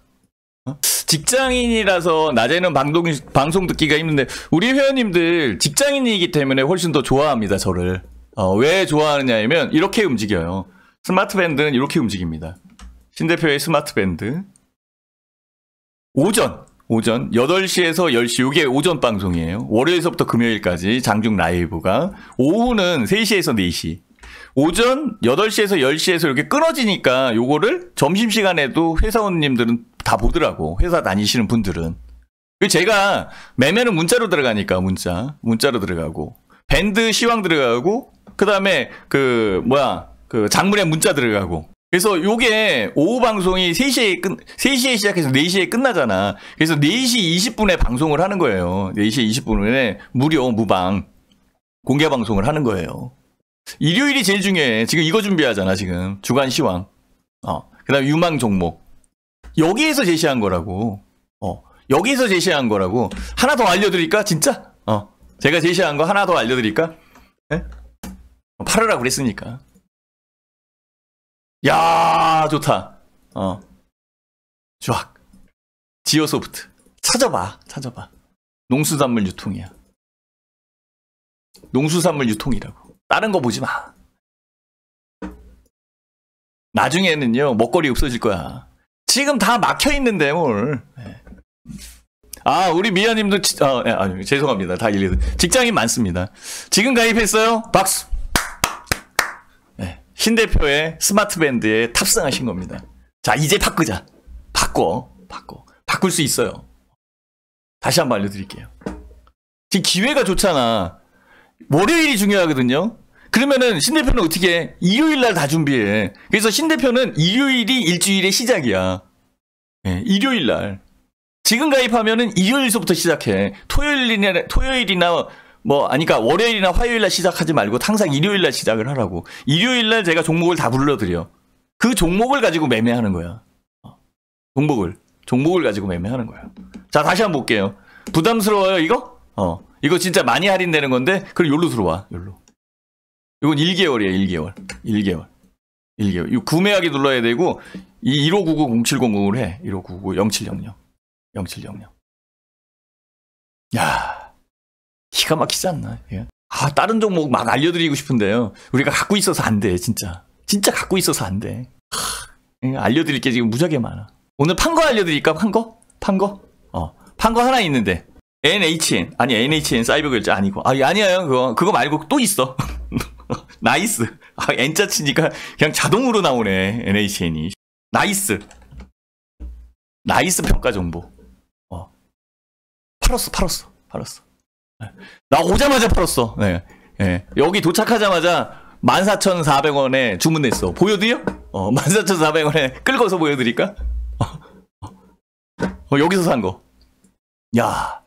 어? 직장인이라서 낮에는 방송, 방송 듣기가 힘든데, 우리 회원님들 직장인이기 때문에 훨씬 더 좋아합니다, 저를. 어, 왜 좋아하느냐면, 이렇게 움직여요. 스마트 밴드는 이렇게 움직입니다. 신 대표의 스마트 밴드. 오전. 오전 8시에서 10시 이게 오전 방송이에요. 월요일서부터 금요일까지 장중 라이브가 오후는 3시에서 4시 오전 8시에서 10시에서 이렇게 끊어지니까 요거를 점심시간에도 회사원님들은 다 보더라고. 회사 다니시는 분들은. 그 제가 매매는 문자로 들어가니까 문자. 문자로 들어가고 밴드 시황 들어가고 그다음에 그 뭐야 그 장문의 문자 들어가고 그래서 요게 오후 방송이 3시에 끝, 3시에 시작해서 4시에 끝나잖아. 그래서 4시 20분에 방송을 하는 거예요. 4시 20분에 무료 무방 공개 방송을 하는 거예요. 일요일이 제일 중요해. 지금 이거 준비하잖아, 지금. 주간 시황. 어. 그다음 에 유망 종목. 여기에서 제시한 거라고. 어. 여기서 제시한 거라고. 하나 더 알려드릴까? 진짜? 어. 제가 제시한 거 하나 더 알려드릴까? 네? 팔으라고 그랬으니까. 야 좋다. 어. 좋아. 지오소프트. 찾아봐. 찾아봐. 농수산물 유통이야. 농수산물 유통이라고. 다른 거 보지 마. 나중에는요, 먹거리 없어질 거야. 지금 다 막혀 있는데, 뭘. 예. 아, 우리 미아님도, 아, 아, 죄송합니다. 다일리이 직장인 많습니다. 지금 가입했어요? 박수! 신 대표의 스마트 밴드에 탑승하신 겁니다. 자, 이제 바꾸자. 바꿔. 바꿔. 바꿀 수 있어요. 다시 한번 알려드릴게요. 지금 기회가 좋잖아. 월요일이 중요하거든요. 그러면은 신 대표는 어떻게 해? 일요일 날 다 준비해. 그래서 신 대표는 일요일이 일주일의 시작이야. 네, 일요일 날. 지금 가입하면은 일요일서부터 시작해. 토요일이나, 토요일이나 뭐아니 그러니까 월요일이나 화요일날 시작하지 말고 항상 어. 일요일날 시작을 하라고. 일요일날 제가 종목을 다 불러드려. 그 종목을 가지고 매매하는 거야. 어. 종목을 종목을 가지고 매매하는 거야. 자 다시 한번 볼게요. 부담스러워요 이거? 어 이거 진짜 많이 할인되는 건데 그럼 욜로 들어와 욜로. 이건 1개월이에요 1개월 1개월 1개월. 이 구매하기 눌러야 되고 이 1599-0700으로 해. 1599-0700 0700. 야 기가 막히지 않나? 예. 아, 다른 종목 막 알려드리고 싶은데요. 우리가 갖고 있어서 안 돼, 진짜. 진짜 갖고 있어서 안 돼. 하, 예, 알려드릴 게 지금 무지하게 많아. 오늘 판 거 알려드릴까? 판 거? 판 거? 어. 판 거 하나 있는데. NHN. 아니, NHN 사이버 결제 아니고. 아, 아니에요. 그거, 그거 말고 또 있어. 나이스. 아, N자 치니까 그냥 자동으로 나오네. NHN이. 나이스. 나이스 평가 정보. 어. 팔았어, 팔았어, 팔았어. 나 오자마자 팔았어. 네. 네. 여기 도착하자마자 14,400원에 주문했어. 보여드려? 어, 14,400원에 끌고서 보여드릴까? 어, 어, 여기서 산 거. 야.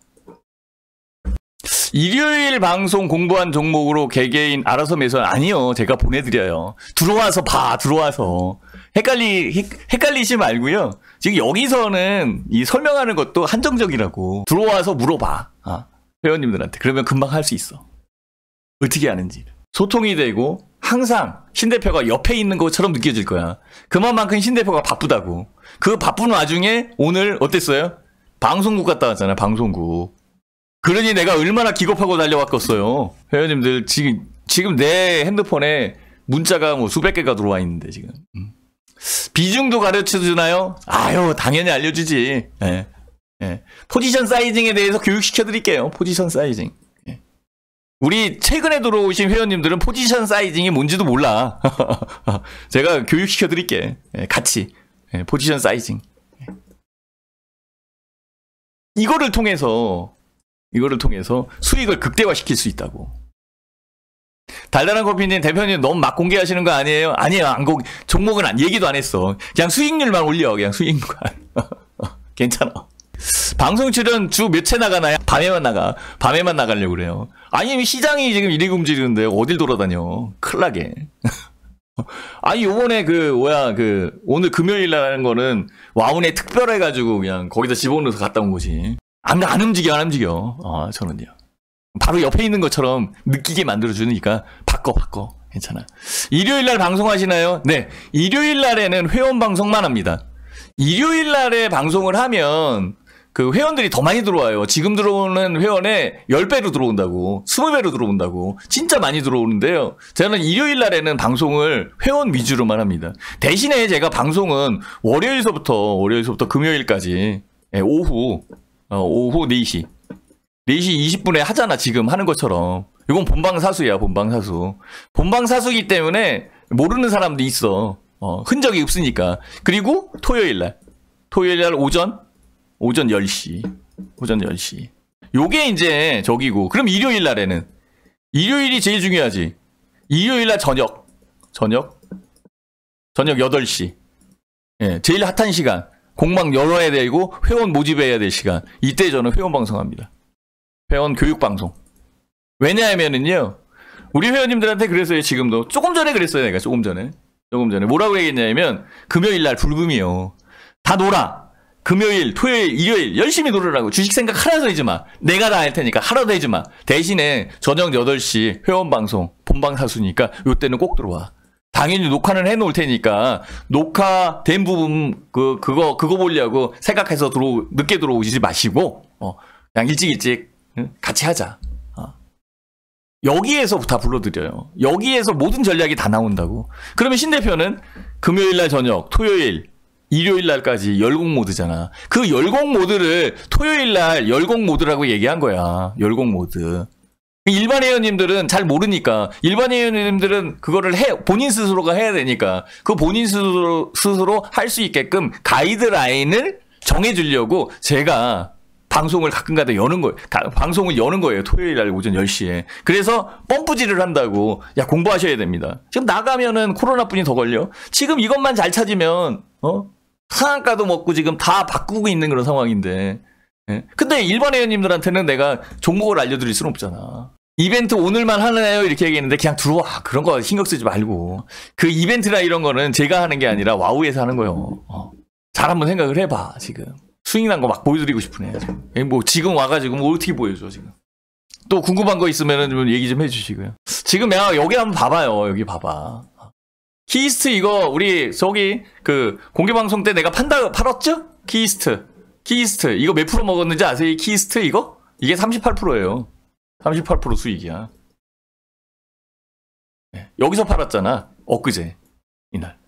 일요일 방송 공부한 종목으로 개개인 알아서 매수 아니요. 제가 보내드려요. 들어와서 봐. 들어와서. 헷갈리, 헷, 갈리지 말고요. 지금 여기서는 이 설명하는 것도 한정적이라고. 들어와서 물어봐. 아. 회원님들한테. 그러면 금방 할 수 있어. 어떻게 하는지. 소통이 되고 항상 신 대표가 옆에 있는 것처럼 느껴질 거야. 그만큼 신 대표가 바쁘다고. 그 바쁜 와중에 오늘 어땠어요? 방송국 갔다 왔잖아요. 방송국. 그러니 내가 얼마나 기겁하고 달려왔겠어요. 회원님들 지금 지금 내 핸드폰에 문자가 뭐 수백 개가 들어와 있는데 지금. 음. 비중도 가르쳐 주나요? 아유 당연히 알려주지. 네. 예. 포지션 사이징에 대해서 교육시켜 드릴게요. 포지션 사이징. 예. 우리 최근에 들어오신 회원님들은 포지션 사이징이 뭔지도 몰라. 제가 교육시켜 드릴게. 예, 같이. 예, 포지션 사이징. 예. 이거를 통해서 이거를 통해서 수익을 극대화시킬 수 있다고. 달달한 커피님 대표님 너무 막 공개하시는 거 아니에요? 아니에요. 안 공, 종목은 안, 얘기도 안 했어. 그냥 수익률만 올려. 그냥 수익률 괜찮아. 방송 출연 주 몇 채 나가나요? 밤에만 나가. 밤에만 나가려고 그래요. 아니, 시장이 지금 이리 굶지는데 어딜 돌아다녀. 클 나게. 아니, 요번에 그, 뭐야, 그, 오늘 금요일 날는 하 거는 와운에 특별해가지고 그냥 거기다 집어넣어서 갔다 온 거지. 안, 안 움직여, 안 움직여. 아, 저는요. 바로 옆에 있는 것처럼 느끼게 만들어주니까 바꿔, 바꿔. 괜찮아. 일요일 날 방송하시나요? 네. 일요일 날에는 회원 방송만 합니다. 일요일 날에 방송을 하면 그 회원들이 더 많이 들어와요. 지금 들어오는 회원의 10배로 들어온다고, 20배로 들어온다고, 진짜 많이 들어오는데요. 저는 일요일 날에는 방송을 회원 위주로만 합니다. 대신에 제가 방송은 월요일서부터, 월요일서부터 금요일까지, 예, 오후, 어, 오후 4시, 4시 20분에 하잖아, 지금 하는 것처럼. 이건 본방사수야, 본방사수. 본방사수기 때문에 모르는 사람도 있어. 어, 흔적이 없으니까. 그리고 토요일 날. 토요일 날 오전 오전 10시. 오전 10시. 요게 이제 저기고. 그럼 일요일 날에는. 일요일이 제일 중요하지. 일요일 날 저녁. 저녁. 저녁 8시. 예, 제일 핫한 시간. 공방 열어야 되고 회원 모집해야 될 시간. 이때 저는 회원 방송합니다. 회원 교육 방송. 왜냐하면은요. 우리 회원님들한테 그래서 지금도 조금 전에 그랬어요. 내가 조금 전에. 조금 전에 뭐라고 얘기했냐면 금요일 날 불금이요. 다 놀아. 금요일, 토요일, 일요일 열심히 놀으라고. 주식 생각 하나도 하지 마. 내가 다 할 테니까 하나도 하지 마. 대신에 저녁 8시 회원 방송 본방사수니까 요때는 꼭 들어와. 당연히 녹화는 해놓을 테니까 녹화된 부분 그 그거 그거 보려고 생각해서 들어 늦게 들어오지 마시고 어 그냥 일찍 일찍 같이 하자. 어. 여기에서 다 불러드려요. 여기에서 모든 전략이 다 나온다고. 그러면 신 대표는 금요일 날 저녁, 토요일 일요일 날까지 열공 모드잖아. 그 열공 모드를 토요일 날 열공 모드라고 얘기한 거야. 열공 모드. 일반 회원님들은 잘 모르니까 일반 회원님들은 그거를 해 본인 스스로가 해야 되니까 그 본인 스스로 스스로 할 수 있게끔 가이드라인을 정해 주려고 제가 방송을 가끔가다 여는 거예요. 방송을 여는 거예요. 토요일 날 오전 10시에. 그래서 펌프질을 한다고 야 공부하셔야 됩니다. 지금 나가면은 코로나뿐이 더 걸려. 지금 이것만 잘 찾으면 어? 상한가도 먹고 지금 다 바꾸고 있는 그런 상황인데. 예. 근데 일반 회원님들한테는 내가 종목을 알려드릴 수는 없잖아. 이벤트 오늘만 하나요? 이렇게 얘기했는데 그냥 들어와. 아, 그런 거 신경 쓰지 말고. 그 이벤트나 이런 거는 제가 하는 게 아니라 와우에서 하는 거예요. 어. 잘 한번 생각을 해봐, 지금. 수익난 거 막 보여드리고 싶으네. 지금. 예, 뭐 지금 와가지고 뭐 어떻게 보여줘, 지금. 또 궁금한 거 있으면 좀 얘기 좀 해주시고요. 지금 야, 여기 한번 봐봐요. 여기 봐봐. 키이스트 이거 우리 저기 그 공개방송 때 내가 판다 팔았죠? 키이스트 키이스트 이거 몇 프로 먹었는지 아세요? 키이스트 이거? 이게 38%예요 38% 수익이야 네. 여기서 팔았잖아 엊그제 이날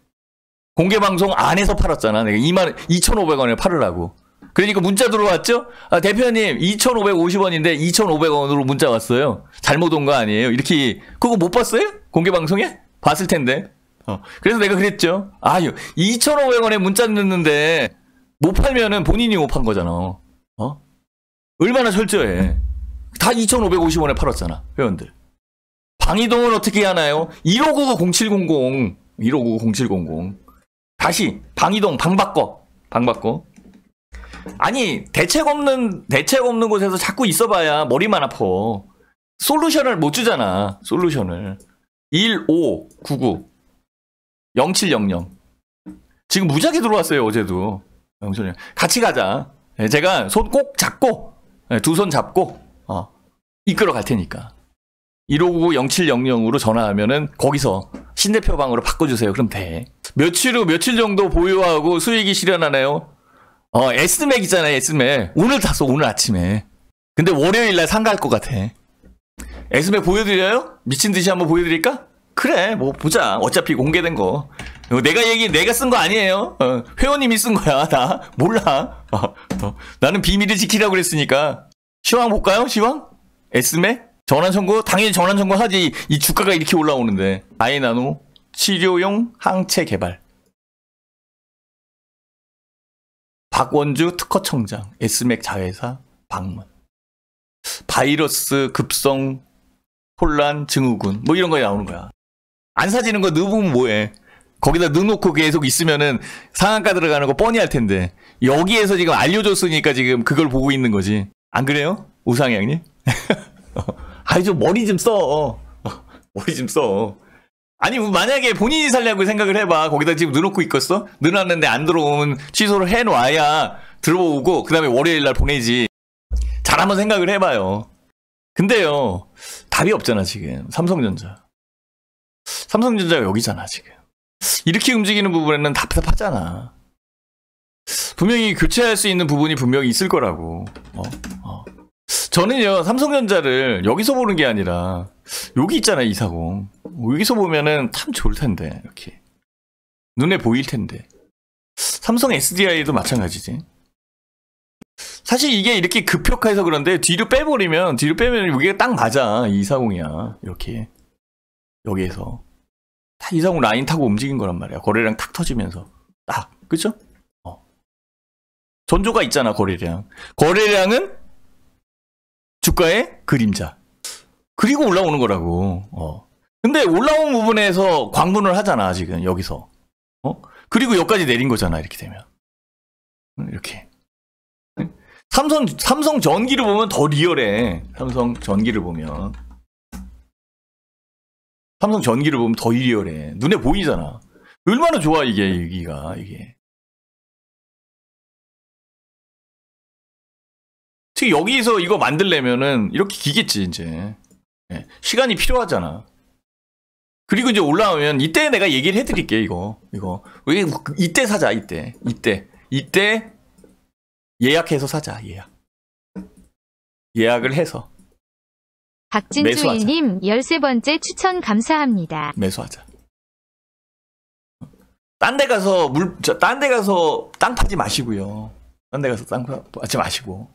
공개방송 안에서 팔았잖아 내가 2만 2,500원에 팔으라고 그러니까 문자 들어왔죠? 아, 대표님 2,550원인데 2,500원으로 문자 왔어요 잘못 온 거 아니에요 이렇게 그거 못 봤어요? 공개방송에? 봤을 텐데 어, 그래서 내가 그랬죠. 아유, 2,500원에 문자 넣는데 못 팔면은 본인이 못 판 거잖아. 어? 얼마나 철저해. 다 2,550원에 팔았잖아, 회원들. 방이동은 어떻게 하나요? 1599-0700. 1599-0700. 다시, 방이동, 방 바꿔. 방 바꿔. 아니, 대책 없는, 대책 없는 곳에서 자꾸 있어봐야 머리만 아파. 솔루션을 못 주잖아, 솔루션을. 1599. 0700. 지금 무작위 들어왔어요, 어제도. 0700. 같이 가자. 예, 제가 손 꼭 잡고, 예, 두손 잡고, 어, 이끌어 갈 테니까. 1599-0700으로 전화하면은 거기서 신대표 방으로 바꿔주세요. 그럼 돼. 며칠 후 며칠 정도 보유하고 수익이 실현하나요? 어, 스맥 있잖아요, 에스맥 오늘 탔어, 오늘 아침에. 근데 월요일날 상가할 것 같아. 에스맥 보여드려요? 미친 듯이 한번 보여드릴까? 그래 뭐 보자 어차피 공개된 거 어, 내가 얘기 내가 쓴 거 아니에요 어, 회원님이 쓴 거야 나 몰라 어, 어. 나는 비밀을 지키라고 그랬으니까 시황 볼까요 시황 에스맥 전환 청구 당연히 전환 청구 하지 이 주가가 이렇게 올라오는데 아이나노 치료용 항체 개발 박원주 특허청장 에스맥 자회사 방문 바이러스 급성 혼란 증후군 뭐 이런 거에 나오는 거야 안 사지는 거 넣으면 뭐해? 거기다 넣어놓고 계속 있으면은 상한가 들어가는 거 뻔히 할 텐데 여기에서 지금 알려줬으니까 지금 그걸 보고 있는 거지. 안 그래요, 우상향님 아이 좀 머리 좀 써. 어. 머리 좀 써. 아니 뭐 만약에 본인이 살려고 생각을 해봐 거기다 지금 넣어놓고 있겠어? 넣어놨는데 안 들어오면 취소를 해놔야 들어오고 그 다음에 월요일날 보내지 잘 한번 생각을 해봐요 근데요 답이 없잖아 지금 삼성전자 삼성전자가 여기잖아, 지금. 이렇게 움직이는 부분에는 답답하잖아. 분명히 교체할 수 있는 부분이 분명히 있을 거라고. 어? 어. 저는요, 삼성전자를 여기서 보는 게 아니라, 여기 있잖아, 이 사공 여기서 보면은 참 좋을 텐데, 이렇게. 눈에 보일 텐데. 삼성 SDI도 마찬가지지. 사실 이게 이렇게 급격해서 그런데 뒤로 빼버리면 뒤로 빼면 이게 딱 맞아 이사공이야 이렇게 여기에서 이상우 라인 타고 움직인 거란 말이야. 거래량탁 터지면서. 딱. 아, 그죠? 어. 전조가 있잖아, 거래량. 거래량은 주가의 그림자. 그리고 올라오는 거라고. 어. 근데 올라온 부분에서 광분을 하잖아, 지금, 여기서. 어? 그리고 여기까지 내린 거잖아, 이렇게 되면. 이렇게. 삼성, 삼성 전기를 보면 더 리얼해. 삼성 전기를 보면. 삼성 전기를 보면 더 이리얼해. 눈에 보이잖아. 얼마나 좋아 이게 여기가 이게. 특히 여기서 이거 만들려면은 이렇게 기겠지 이제 네. 시간이 필요하잖아. 그리고 이제 올라오면 이때 내가 얘기를 해드릴게 이거 이거 왜 이때 사자 이때 이때 이때 예약해서 사자 예약 예약을 해서 박진주이님 13번째 추천 감사합니다. 매수하자. 딴 데 가서 물, 딴 데 가서 땅 파지 마시고요. 딴 데 가서 땅 파지 마시고.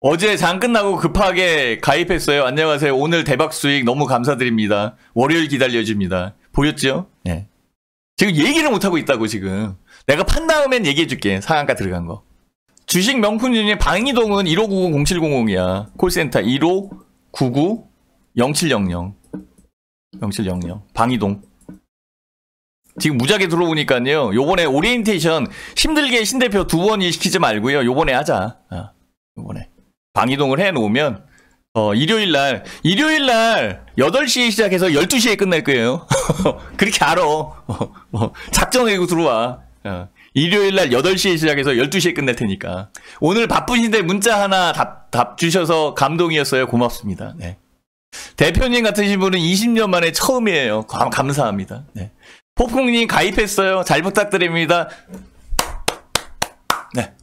어제 장 끝나고 급하게 가입했어요. 안녕하세요. 오늘 대박 수익 너무 감사드립니다. 월요일 기다려줍니다. 보였죠? 네. 지금 얘기를 못하고 있다고 지금. 내가 판 다음엔 얘기해줄게. 상한가 들어간 거. 주식 명품 중에 방이동은 1590-0700이야. 콜센터 1599 0700. 0700. 방이동. 지금 무작위 들어오니까요. 요번에 오리엔테이션 힘들게 신 대표 두 번 일시키지 말고요. 요번에 하자. 어, 요번에. 방이동을 해 놓으면 어, 일요일 날, 일요일 날 8시에 시작해서 12시에 끝날 거예요. 그렇게 알아. 어, 뭐 작정해고 들어와. 어, 일요일 날 8시에 시작해서 12시에 끝낼 테니까. 오늘 바쁘신데 문자 하나 답, 답 주셔서 감동이었어요. 고맙습니다. 네. 대표님 같으신 분은 20년 만에 처음이에요. 감사합니다. 네. 폭풍님 가입했어요. 잘 부탁드립니다. 네.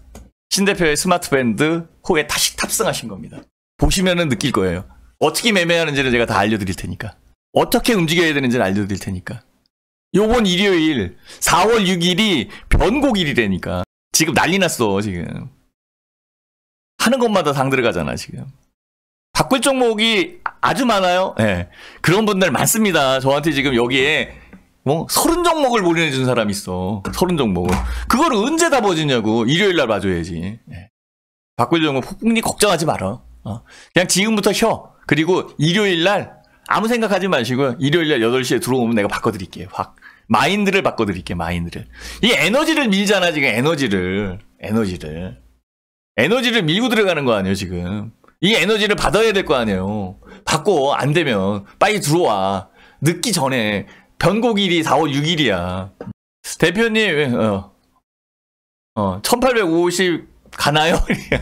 신 대표의 스마트 밴드 호에 다시 탑승하신 겁니다. 보시면은 느낄 거예요. 어떻게 매매하는지를 제가 다 알려드릴 테니까. 어떻게 움직여야 되는지를 알려드릴 테니까. 요번 일요일 4월 6일이 변곡일이라니까. 지금 난리 났어 지금. 하는 것마다 당 들어가잖아 지금. 바꿀 종목이 아주 많아요. 예. 네. 그런 분들 많습니다. 저한테 지금 여기에 뭐 서른 종목을 몰인해 준 사람 있어. 서른 종목을. 그걸 언제 다봐지냐고 일요일 날 봐줘야지. 네. 박근혜 폭풍리 걱정하지 말아. 어. 그냥 지금부터 쉬어. 그리고 일요일 날 아무 생각하지 마시고요. 일요일 날 8시에 들어오면 내가 바꿔드릴게요. 확. 마인드를 바꿔드릴게 요 마인드를. 이 에너지를 밀잖아, 지금 에너지를. 에너지를. 에너지를 밀고 들어가는 거 아니에요, 지금. 이 에너지를 받아야 될 거 아니에요. 바꿔. 안 되면. 빨리 들어와. 늦기 전에. 변곡일이 4월 6일이야. 대표님, 어. 어, 1850 가나요?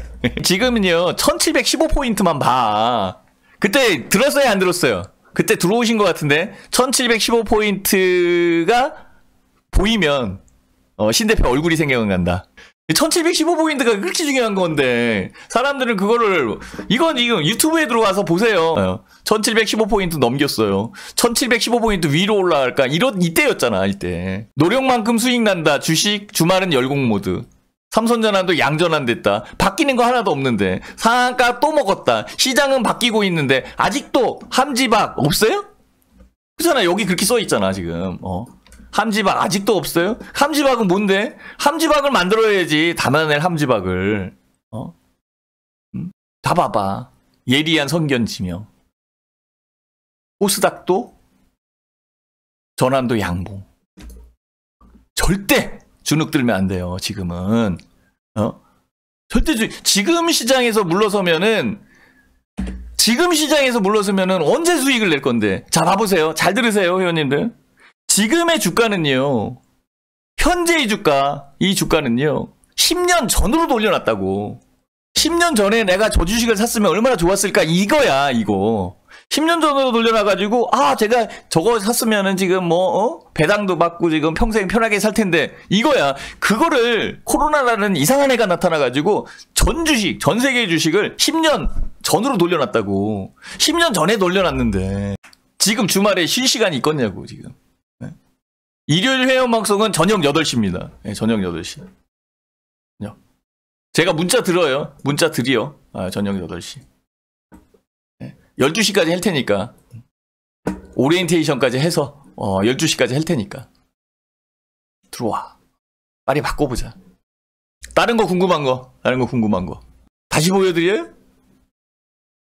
지금은요, 1715포인트만 봐. 그때 들었어요, 안 들었어요? 그때 들어오신 것 같은데, 1715포인트가 보이면, 어, 신대표 얼굴이 생각난다. 1715포인트가 그렇게 중요한 건데 사람들은 그거를 이건 이거 유튜브에 들어가서 보세요 1715포인트 넘겼어요 1715포인트 위로 올라갈까 이런 이때였잖아 이때 노력만큼 수익 난다 주식 주말은 열공 모드 삼선전환도 양전환됐다 바뀌는 거 하나도 없는데 상한가 또 먹었다 시장은 바뀌고 있는데 아직도 함지박 없어요? 그잖아 렇 여기 그렇게 써 있잖아 지금 어 함지박 아직도 없어요? 함지박은 뭔데? 함지박을 만들어야지 담아낼 함지박을 어? 음? 다 봐봐 예리한 선견지며 호스닥도 전환도 양봉 절대 주눅 들면 안 돼요 지금은 어? 절대 주, 지금 시장에서 물러서면은 지금 시장에서 물러서면은 언제 수익을 낼 건데 자 봐보세요 잘 들으세요 회원님들 지금의 주가는요. 현재의 주가, 이 주가는요. 10년 전으로 돌려놨다고. 10년 전에 내가 저 주식을 샀으면 얼마나 좋았을까? 이거야, 이거. 10년 전으로 돌려놔가지고, 아, 제가 저거 샀으면은 지금 뭐, 어? 배당도 받고 지금 평생 편하게 살 텐데, 이거야. 그거를 코로나라는 이상한 애가 나타나가지고, 전 주식, 전 세계의 주식을 10년 전으로 돌려놨다고. 10년 전에 돌려놨는데, 지금 주말에 쉴 시간이 있겠냐고, 지금. 일요일 회원 방송은 저녁 8시입니다. 네, 예, 저녁 8시. 제가 문자 들어요. 문자 드려. 아, 저녁 8시. 네. 예, 12시까지 할 테니까. 오리엔테이션까지 해서 어, 12시까지 할 테니까. 들어와. 빨리 바꿔보자. 다른 거 궁금한 거. 다른 거 궁금한 거. 다시 보여드려요?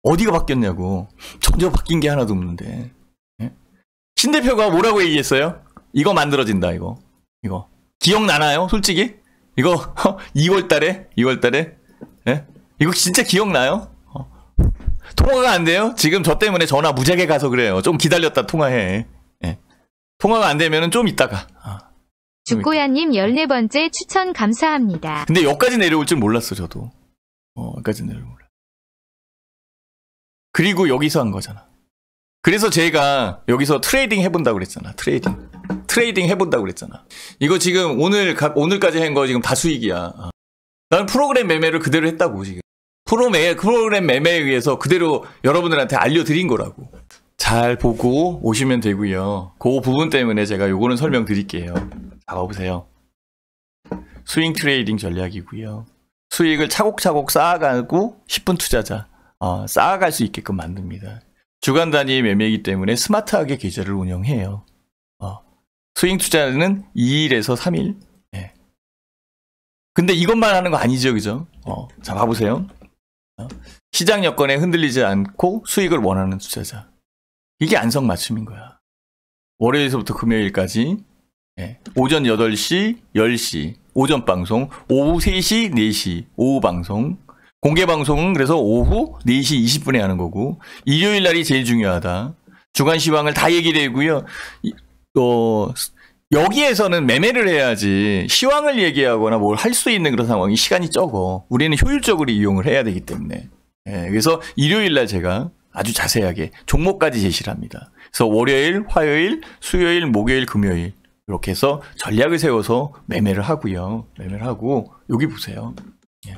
어디가 바뀌었냐고. 전혀 바뀐 게 하나도 없는데. 네? 신 대표가 뭐라고 얘기했어요? 이거 만들어진다 이거 이거 기억나나요 솔직히 이거 2월달에 2월달에 예? 이거 진짜 기억나요 어. 통화가 안 돼요 지금 저 때문에 전화 무지하게 가서 그래요 좀 기다렸다 통화해 예. 통화가 안 되면은 좀 이따가 아, 주꼬야님 14번째 추천 감사합니다 근데 여기까지 내려올 줄 몰랐어 저도 어 여기까지 내려올 몰라 그리고 여기서 한 거잖아 그래서 제가 여기서 트레이딩 해본다고 그랬잖아 트레이딩 트레이딩 해본다고 그랬잖아. 이거 지금 오늘, 오늘까지 한 거 지금 다 수익이야. 나는 어. 프로그램 매매를 그대로 했다고, 지금. 프로매, 프로그램 매매에 의해서 그대로 여러분들한테 알려드린 거라고. 잘 보고 오시면 되고요. 그 부분 때문에 제가 요거는 설명드릴게요. 잡아보세요 스윙 트레이딩 전략이고요. 수익을 차곡차곡 쌓아가고 10분 투자자 어, 쌓아갈 수 있게끔 만듭니다. 주간 단위 매매이기 때문에 스마트하게 계좌를 운영해요. 스윙 투자는 2일에서 3일. 예. 근데 이것만 하는 거 아니죠, 그죠? 어, 자, 봐보세요. 어, 시장 여건에 흔들리지 않고 수익을 원하는 투자자. 이게 안성맞춤인 거야. 월요일에서부터 금요일까지 예. 오전 8시, 10시, 오전 방송, 오후 3시, 4시, 오후 방송. 공개 방송은 그래서 오후 4시 20분에 하는 거고, 일요일 날이 제일 중요하다. 주간 시황을 다 얘기를 했고요. 또 여기에서는 매매를 해야지 시황을 얘기하거나 뭘 할 수 있는 그런 상황이 시간이 적어. 우리는 효율적으로 이용을 해야 되기 때문에. 예, 그래서 일요일 날 제가 아주 자세하게 종목까지 제시를 합니다. 그래서 월요일, 화요일, 수요일, 목요일, 금요일 이렇게 해서 전략을 세워서 매매를 하고요. 매매를 하고 여기 보세요. 예.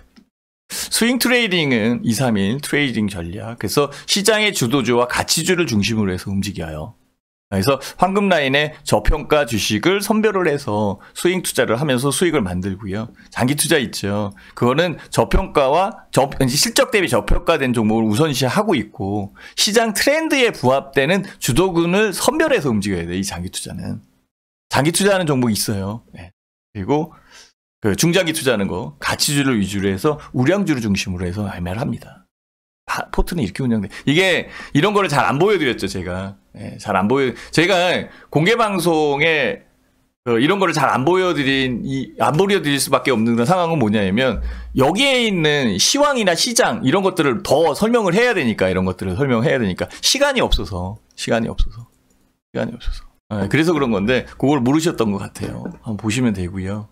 스윙 트레이딩은 2, 3일 트레이딩 전략. 그래서 시장의 주도주와 가치주를 중심으로 해서 움직여요. 그래서 황금 라인의 저평가 주식을 선별을 해서 수익 투자를 하면서 수익을 만들고요. 장기 투자 있죠. 그거는 저평가와 저, 실적 대비 저평가된 종목을 우선시하고 있고 시장 트렌드에 부합되는 주도군을 선별해서 움직여야 돼. 요이 장기 투자는 장기 투자하는 종목이 있어요. 네. 그리고 그 중장기 투자하는 거 가치주를 위주로 해서 우량주를 중심으로 해서 알매를 합니다. 포트는 이렇게 운영돼. 이게 이런 거를 잘 안 보여드렸죠 제가. 네, 예, 잘안 보여. 제가 공개 방송에 그 이런 거를 잘 안 보여드린 이, 안 보여드릴 수밖에 없는 상황은 뭐냐면 여기에 있는 시황이나 시장 이런 것들을 더 설명을 해야 되니까 이런 것들을 설명해야 되니까 시간이 없어서 시간이 없어서 시간이 없어서 네, 그래서 그런 건데 그걸 모르셨던 것 같아요. 한번 보시면 되고요.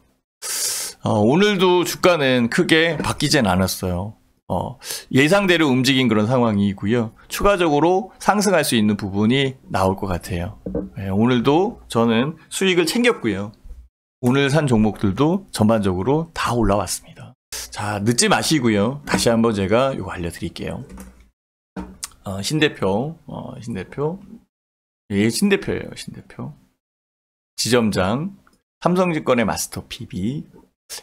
어, 오늘도 주가는 크게 바뀌진 않았어요. 어, 예상대로 움직인 그런 상황이고요. 추가적으로 상승할 수 있는 부분이 나올 것 같아요. 네, 오늘도 저는 수익을 챙겼고요. 오늘 산 종목들도 전반적으로 다 올라왔습니다. 자, 늦지 마시고요. 다시 한번 제가 이거 알려드릴게요. 어, 신 대표, 어, 신 대표. 예, 신 대표예요, 신 대표. 지점장, 삼성증권의 마스터 PB,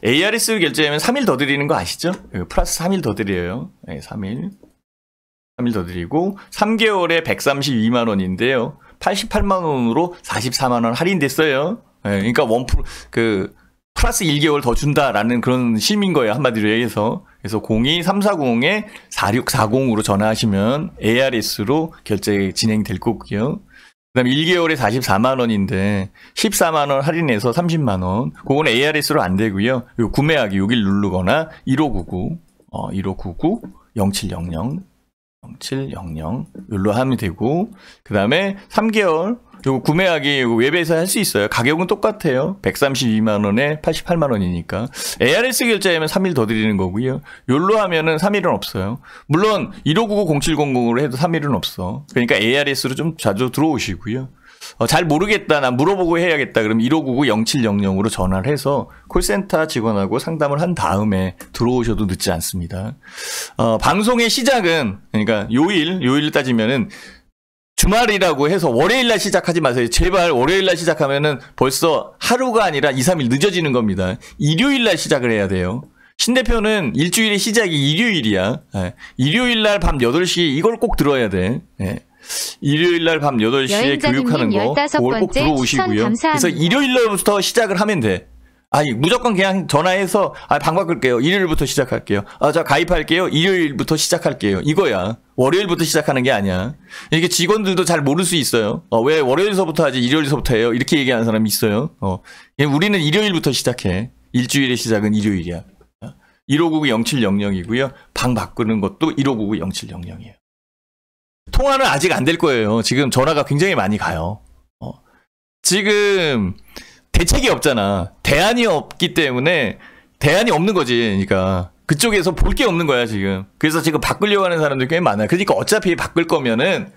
ARS 결제하면 3일 더 드리는 거 아시죠? 그 플러스 3일 더 드려요. 네, 3일. 3일 더 드리고 3개월에 132만 원인데요. 88만 원으로 44만 원 할인됐어요. 네, 그러니까 원프 그 플러스 1개월 더 준다라는 그런 심인 거예요. 한마디로 얘기해서. 그래서 02340에 4640으로 전화하시면 ARS로 결제 진행될 거고요. 그다음에 1개월에 44만 원인데 14만 원 할인해서 30만 원. 그건 ARS로 안 되고요. 요 구매하기 여길 누르거나 1599어1599 0700 0700 요로 하면 되고 그다음에 3개월 그리고 구매하기 웹에서 할 수 있어요. 가격은 똑같아요. 132만 원에 88만 원이니까. ARS 결제하면 3일 더 드리는 거고요. 요로 하면은 3일은 없어요. 물론 15990700으로 해도 3일은 없어. 그러니까 ARS로 좀 자주 들어오시고요. 어, 잘 모르겠다. 난 물어보고 해야겠다. 그럼 1599-0700으로 전화를 해서 콜센터 직원하고 상담을 한 다음에 들어오셔도 늦지 않습니다. 어, 방송의 시작은, 그러니까 요일, 요일 따지면은 주말이라고 해서 월요일 날 시작하지 마세요. 제발 월요일 날 시작하면은 벌써 하루가 아니라 2, 3일 늦어지는 겁니다. 일요일 날 시작을 해야 돼요. 신 대표는 일주일의 시작이 일요일이야. 예. 일요일 날 밤 8시 이걸 꼭 들어야 돼. 예. 일요일 날 밤 8시에 교육하는 거 그걸 꼭 들어오시고요. 그래서 일요일 날부터 시작을 하면 돼. 아니 무조건 그냥 전화해서 아, 방 바꿀게요. 일요일부터 시작할게요. 아, 저 가입할게요. 일요일부터 시작할게요. 이거야. 월요일부터 시작하는 게 아니야. 이게 렇 직원들도 잘 모를 수 있어요. 어, 왜 월요일서부터 하지 일요일서부터 해요? 이렇게 얘기하는 사람이 있어요. 어. 예, 우리는 일요일부터 시작해. 일주일의 시작은 일요일이야. 1599-0700이고요. 방 바꾸는 것도 1599-0700이에요. 통화는 아직 안 될 거예요. 지금 전화가 굉장히 많이 가요. 어. 지금 대책이 없잖아. 대안이 없기 때문에 대안이 없는 거지. 그러니까 그쪽에서 볼 게 없는 거야 지금. 그래서 지금 바꾸려고 하는 사람들이 꽤 많아요. 그러니까 어차피 바꿀 거면은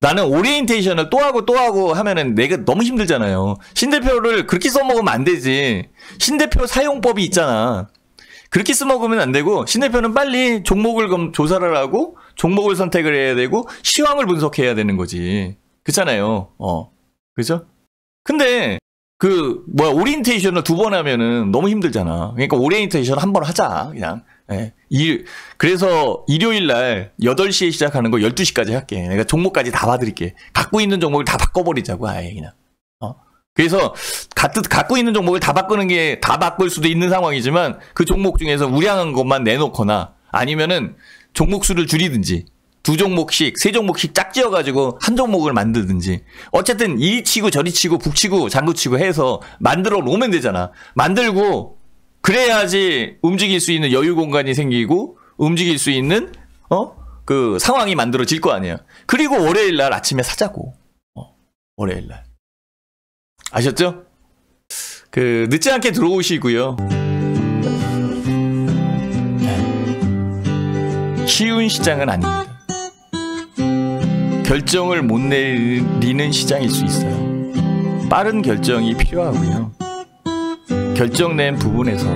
나는 오리엔테이션을 또 하고 또 하고 하면은 내가 너무 힘들잖아요. 신대표를 그렇게 써먹으면 안 되지. 신대표 사용법이 있잖아. 그렇게 써먹으면 안 되고 신대표는 빨리 종목을 검, 조사를 하고 종목을 선택을 해야 되고 시황을 분석해야 되는 거지. 그렇잖아요. 어. 그죠? 근데 그 뭐야 오리엔테이션을 두 번 하면은 너무 힘들잖아. 그러니까 오리엔테이션 한 번 하자 그냥. 예. 일 그래서 일요일 날 8시에 시작하는 거 12시까지 할게. 내가 종목까지 다 봐드릴게. 갖고 있는 종목을 다 바꿔버리자고 아예 그냥. 어. 그래서 갖듯 갖고 있는 종목을 다 바꾸는 게 다 바꿀 수도 있는 상황이지만 그 종목 중에서 우량한 것만 내놓거나 아니면은 종목 수를 줄이든지 두 종목씩, 세 종목씩 짝지어가지고 한 종목을 만들든지. 어쨌든 이 치고 저리 치고 북치고 장구치고 해서 만들어 놓으면 되잖아. 만들고 그래야지 움직일 수 있는 여유 공간이 생기고 움직일 수 있는 어? 그 상황이 만들어질 거 아니에요. 그리고 월요일 날 아침에 사자고. 어, 월요일 날. 아셨죠? 그 늦지 않게 들어오시고요. 쉬운 시장은 아닙니다. 결정을 못 내리는 시장일 수 있어요. 빠른 결정이 필요하고요. 결정된 부분에서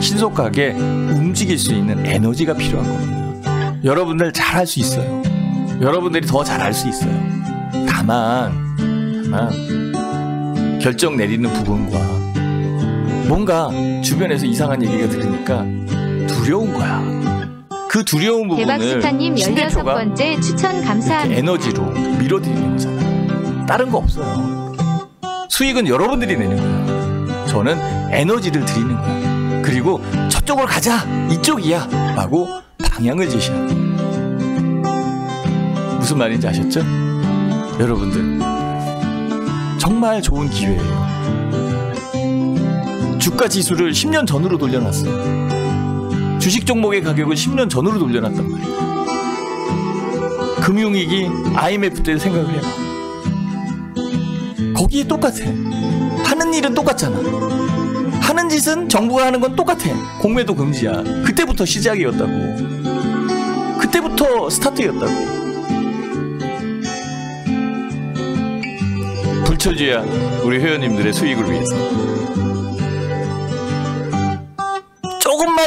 신속하게 움직일 수 있는 에너지가 필요한 겁니다. 여러분들 잘할 수 있어요. 여러분들이 더 잘할 수 있어요. 다만, 다만 결정 내리는 부분과 뭔가 주변에서 이상한 얘기가 들으니까 두려운 거야. 그 두려운 부분을 대박스타님 16번째 추천 감사합니다. 에너지로 밀어드리는 거잖아요. 다른 거 없어요. 수익은 여러분들이 내는 거예요. 저는 에너지를 드리는 거예요. 그리고 저쪽으로 가자. 이쪽이야. 라고 방향을 제시하는 거예요. 무슨 말인지 아셨죠? 여러분들 정말 좋은 기회예요. 주가 지수를 10년 전으로 돌려놨어요. 주식 종목의 가격을 10년 전으로 돌려놨단 말이에요. 금융위기 IMF 때 생각을 해봐. 거기에 똑같아. 하는 일은 똑같잖아. 하는 짓은 정부가 하는 건 똑같아. 공매도 금지야. 그때부터 시작이었다고. 그때부터 스타트였다고. 불철주야 우리 회원님들의 수익을 위해서.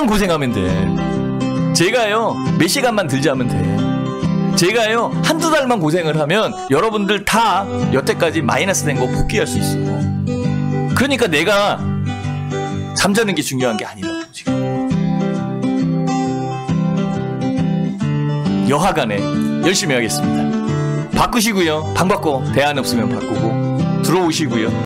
고생하면 돼. 제가요, 몇 시간만 들자면 돼. 제가요, 한두 달만 고생을 하면 여러분들 다 여태까지 마이너스 된 거 복귀할 수 있어요. 그러니까 내가 잠자는 게 중요한 게 아니라고, 지금. 여하간에 열심히 하겠습니다. 바꾸시고요. 방 바꿔. 대안 없으면 바꾸고. 들어오시고요.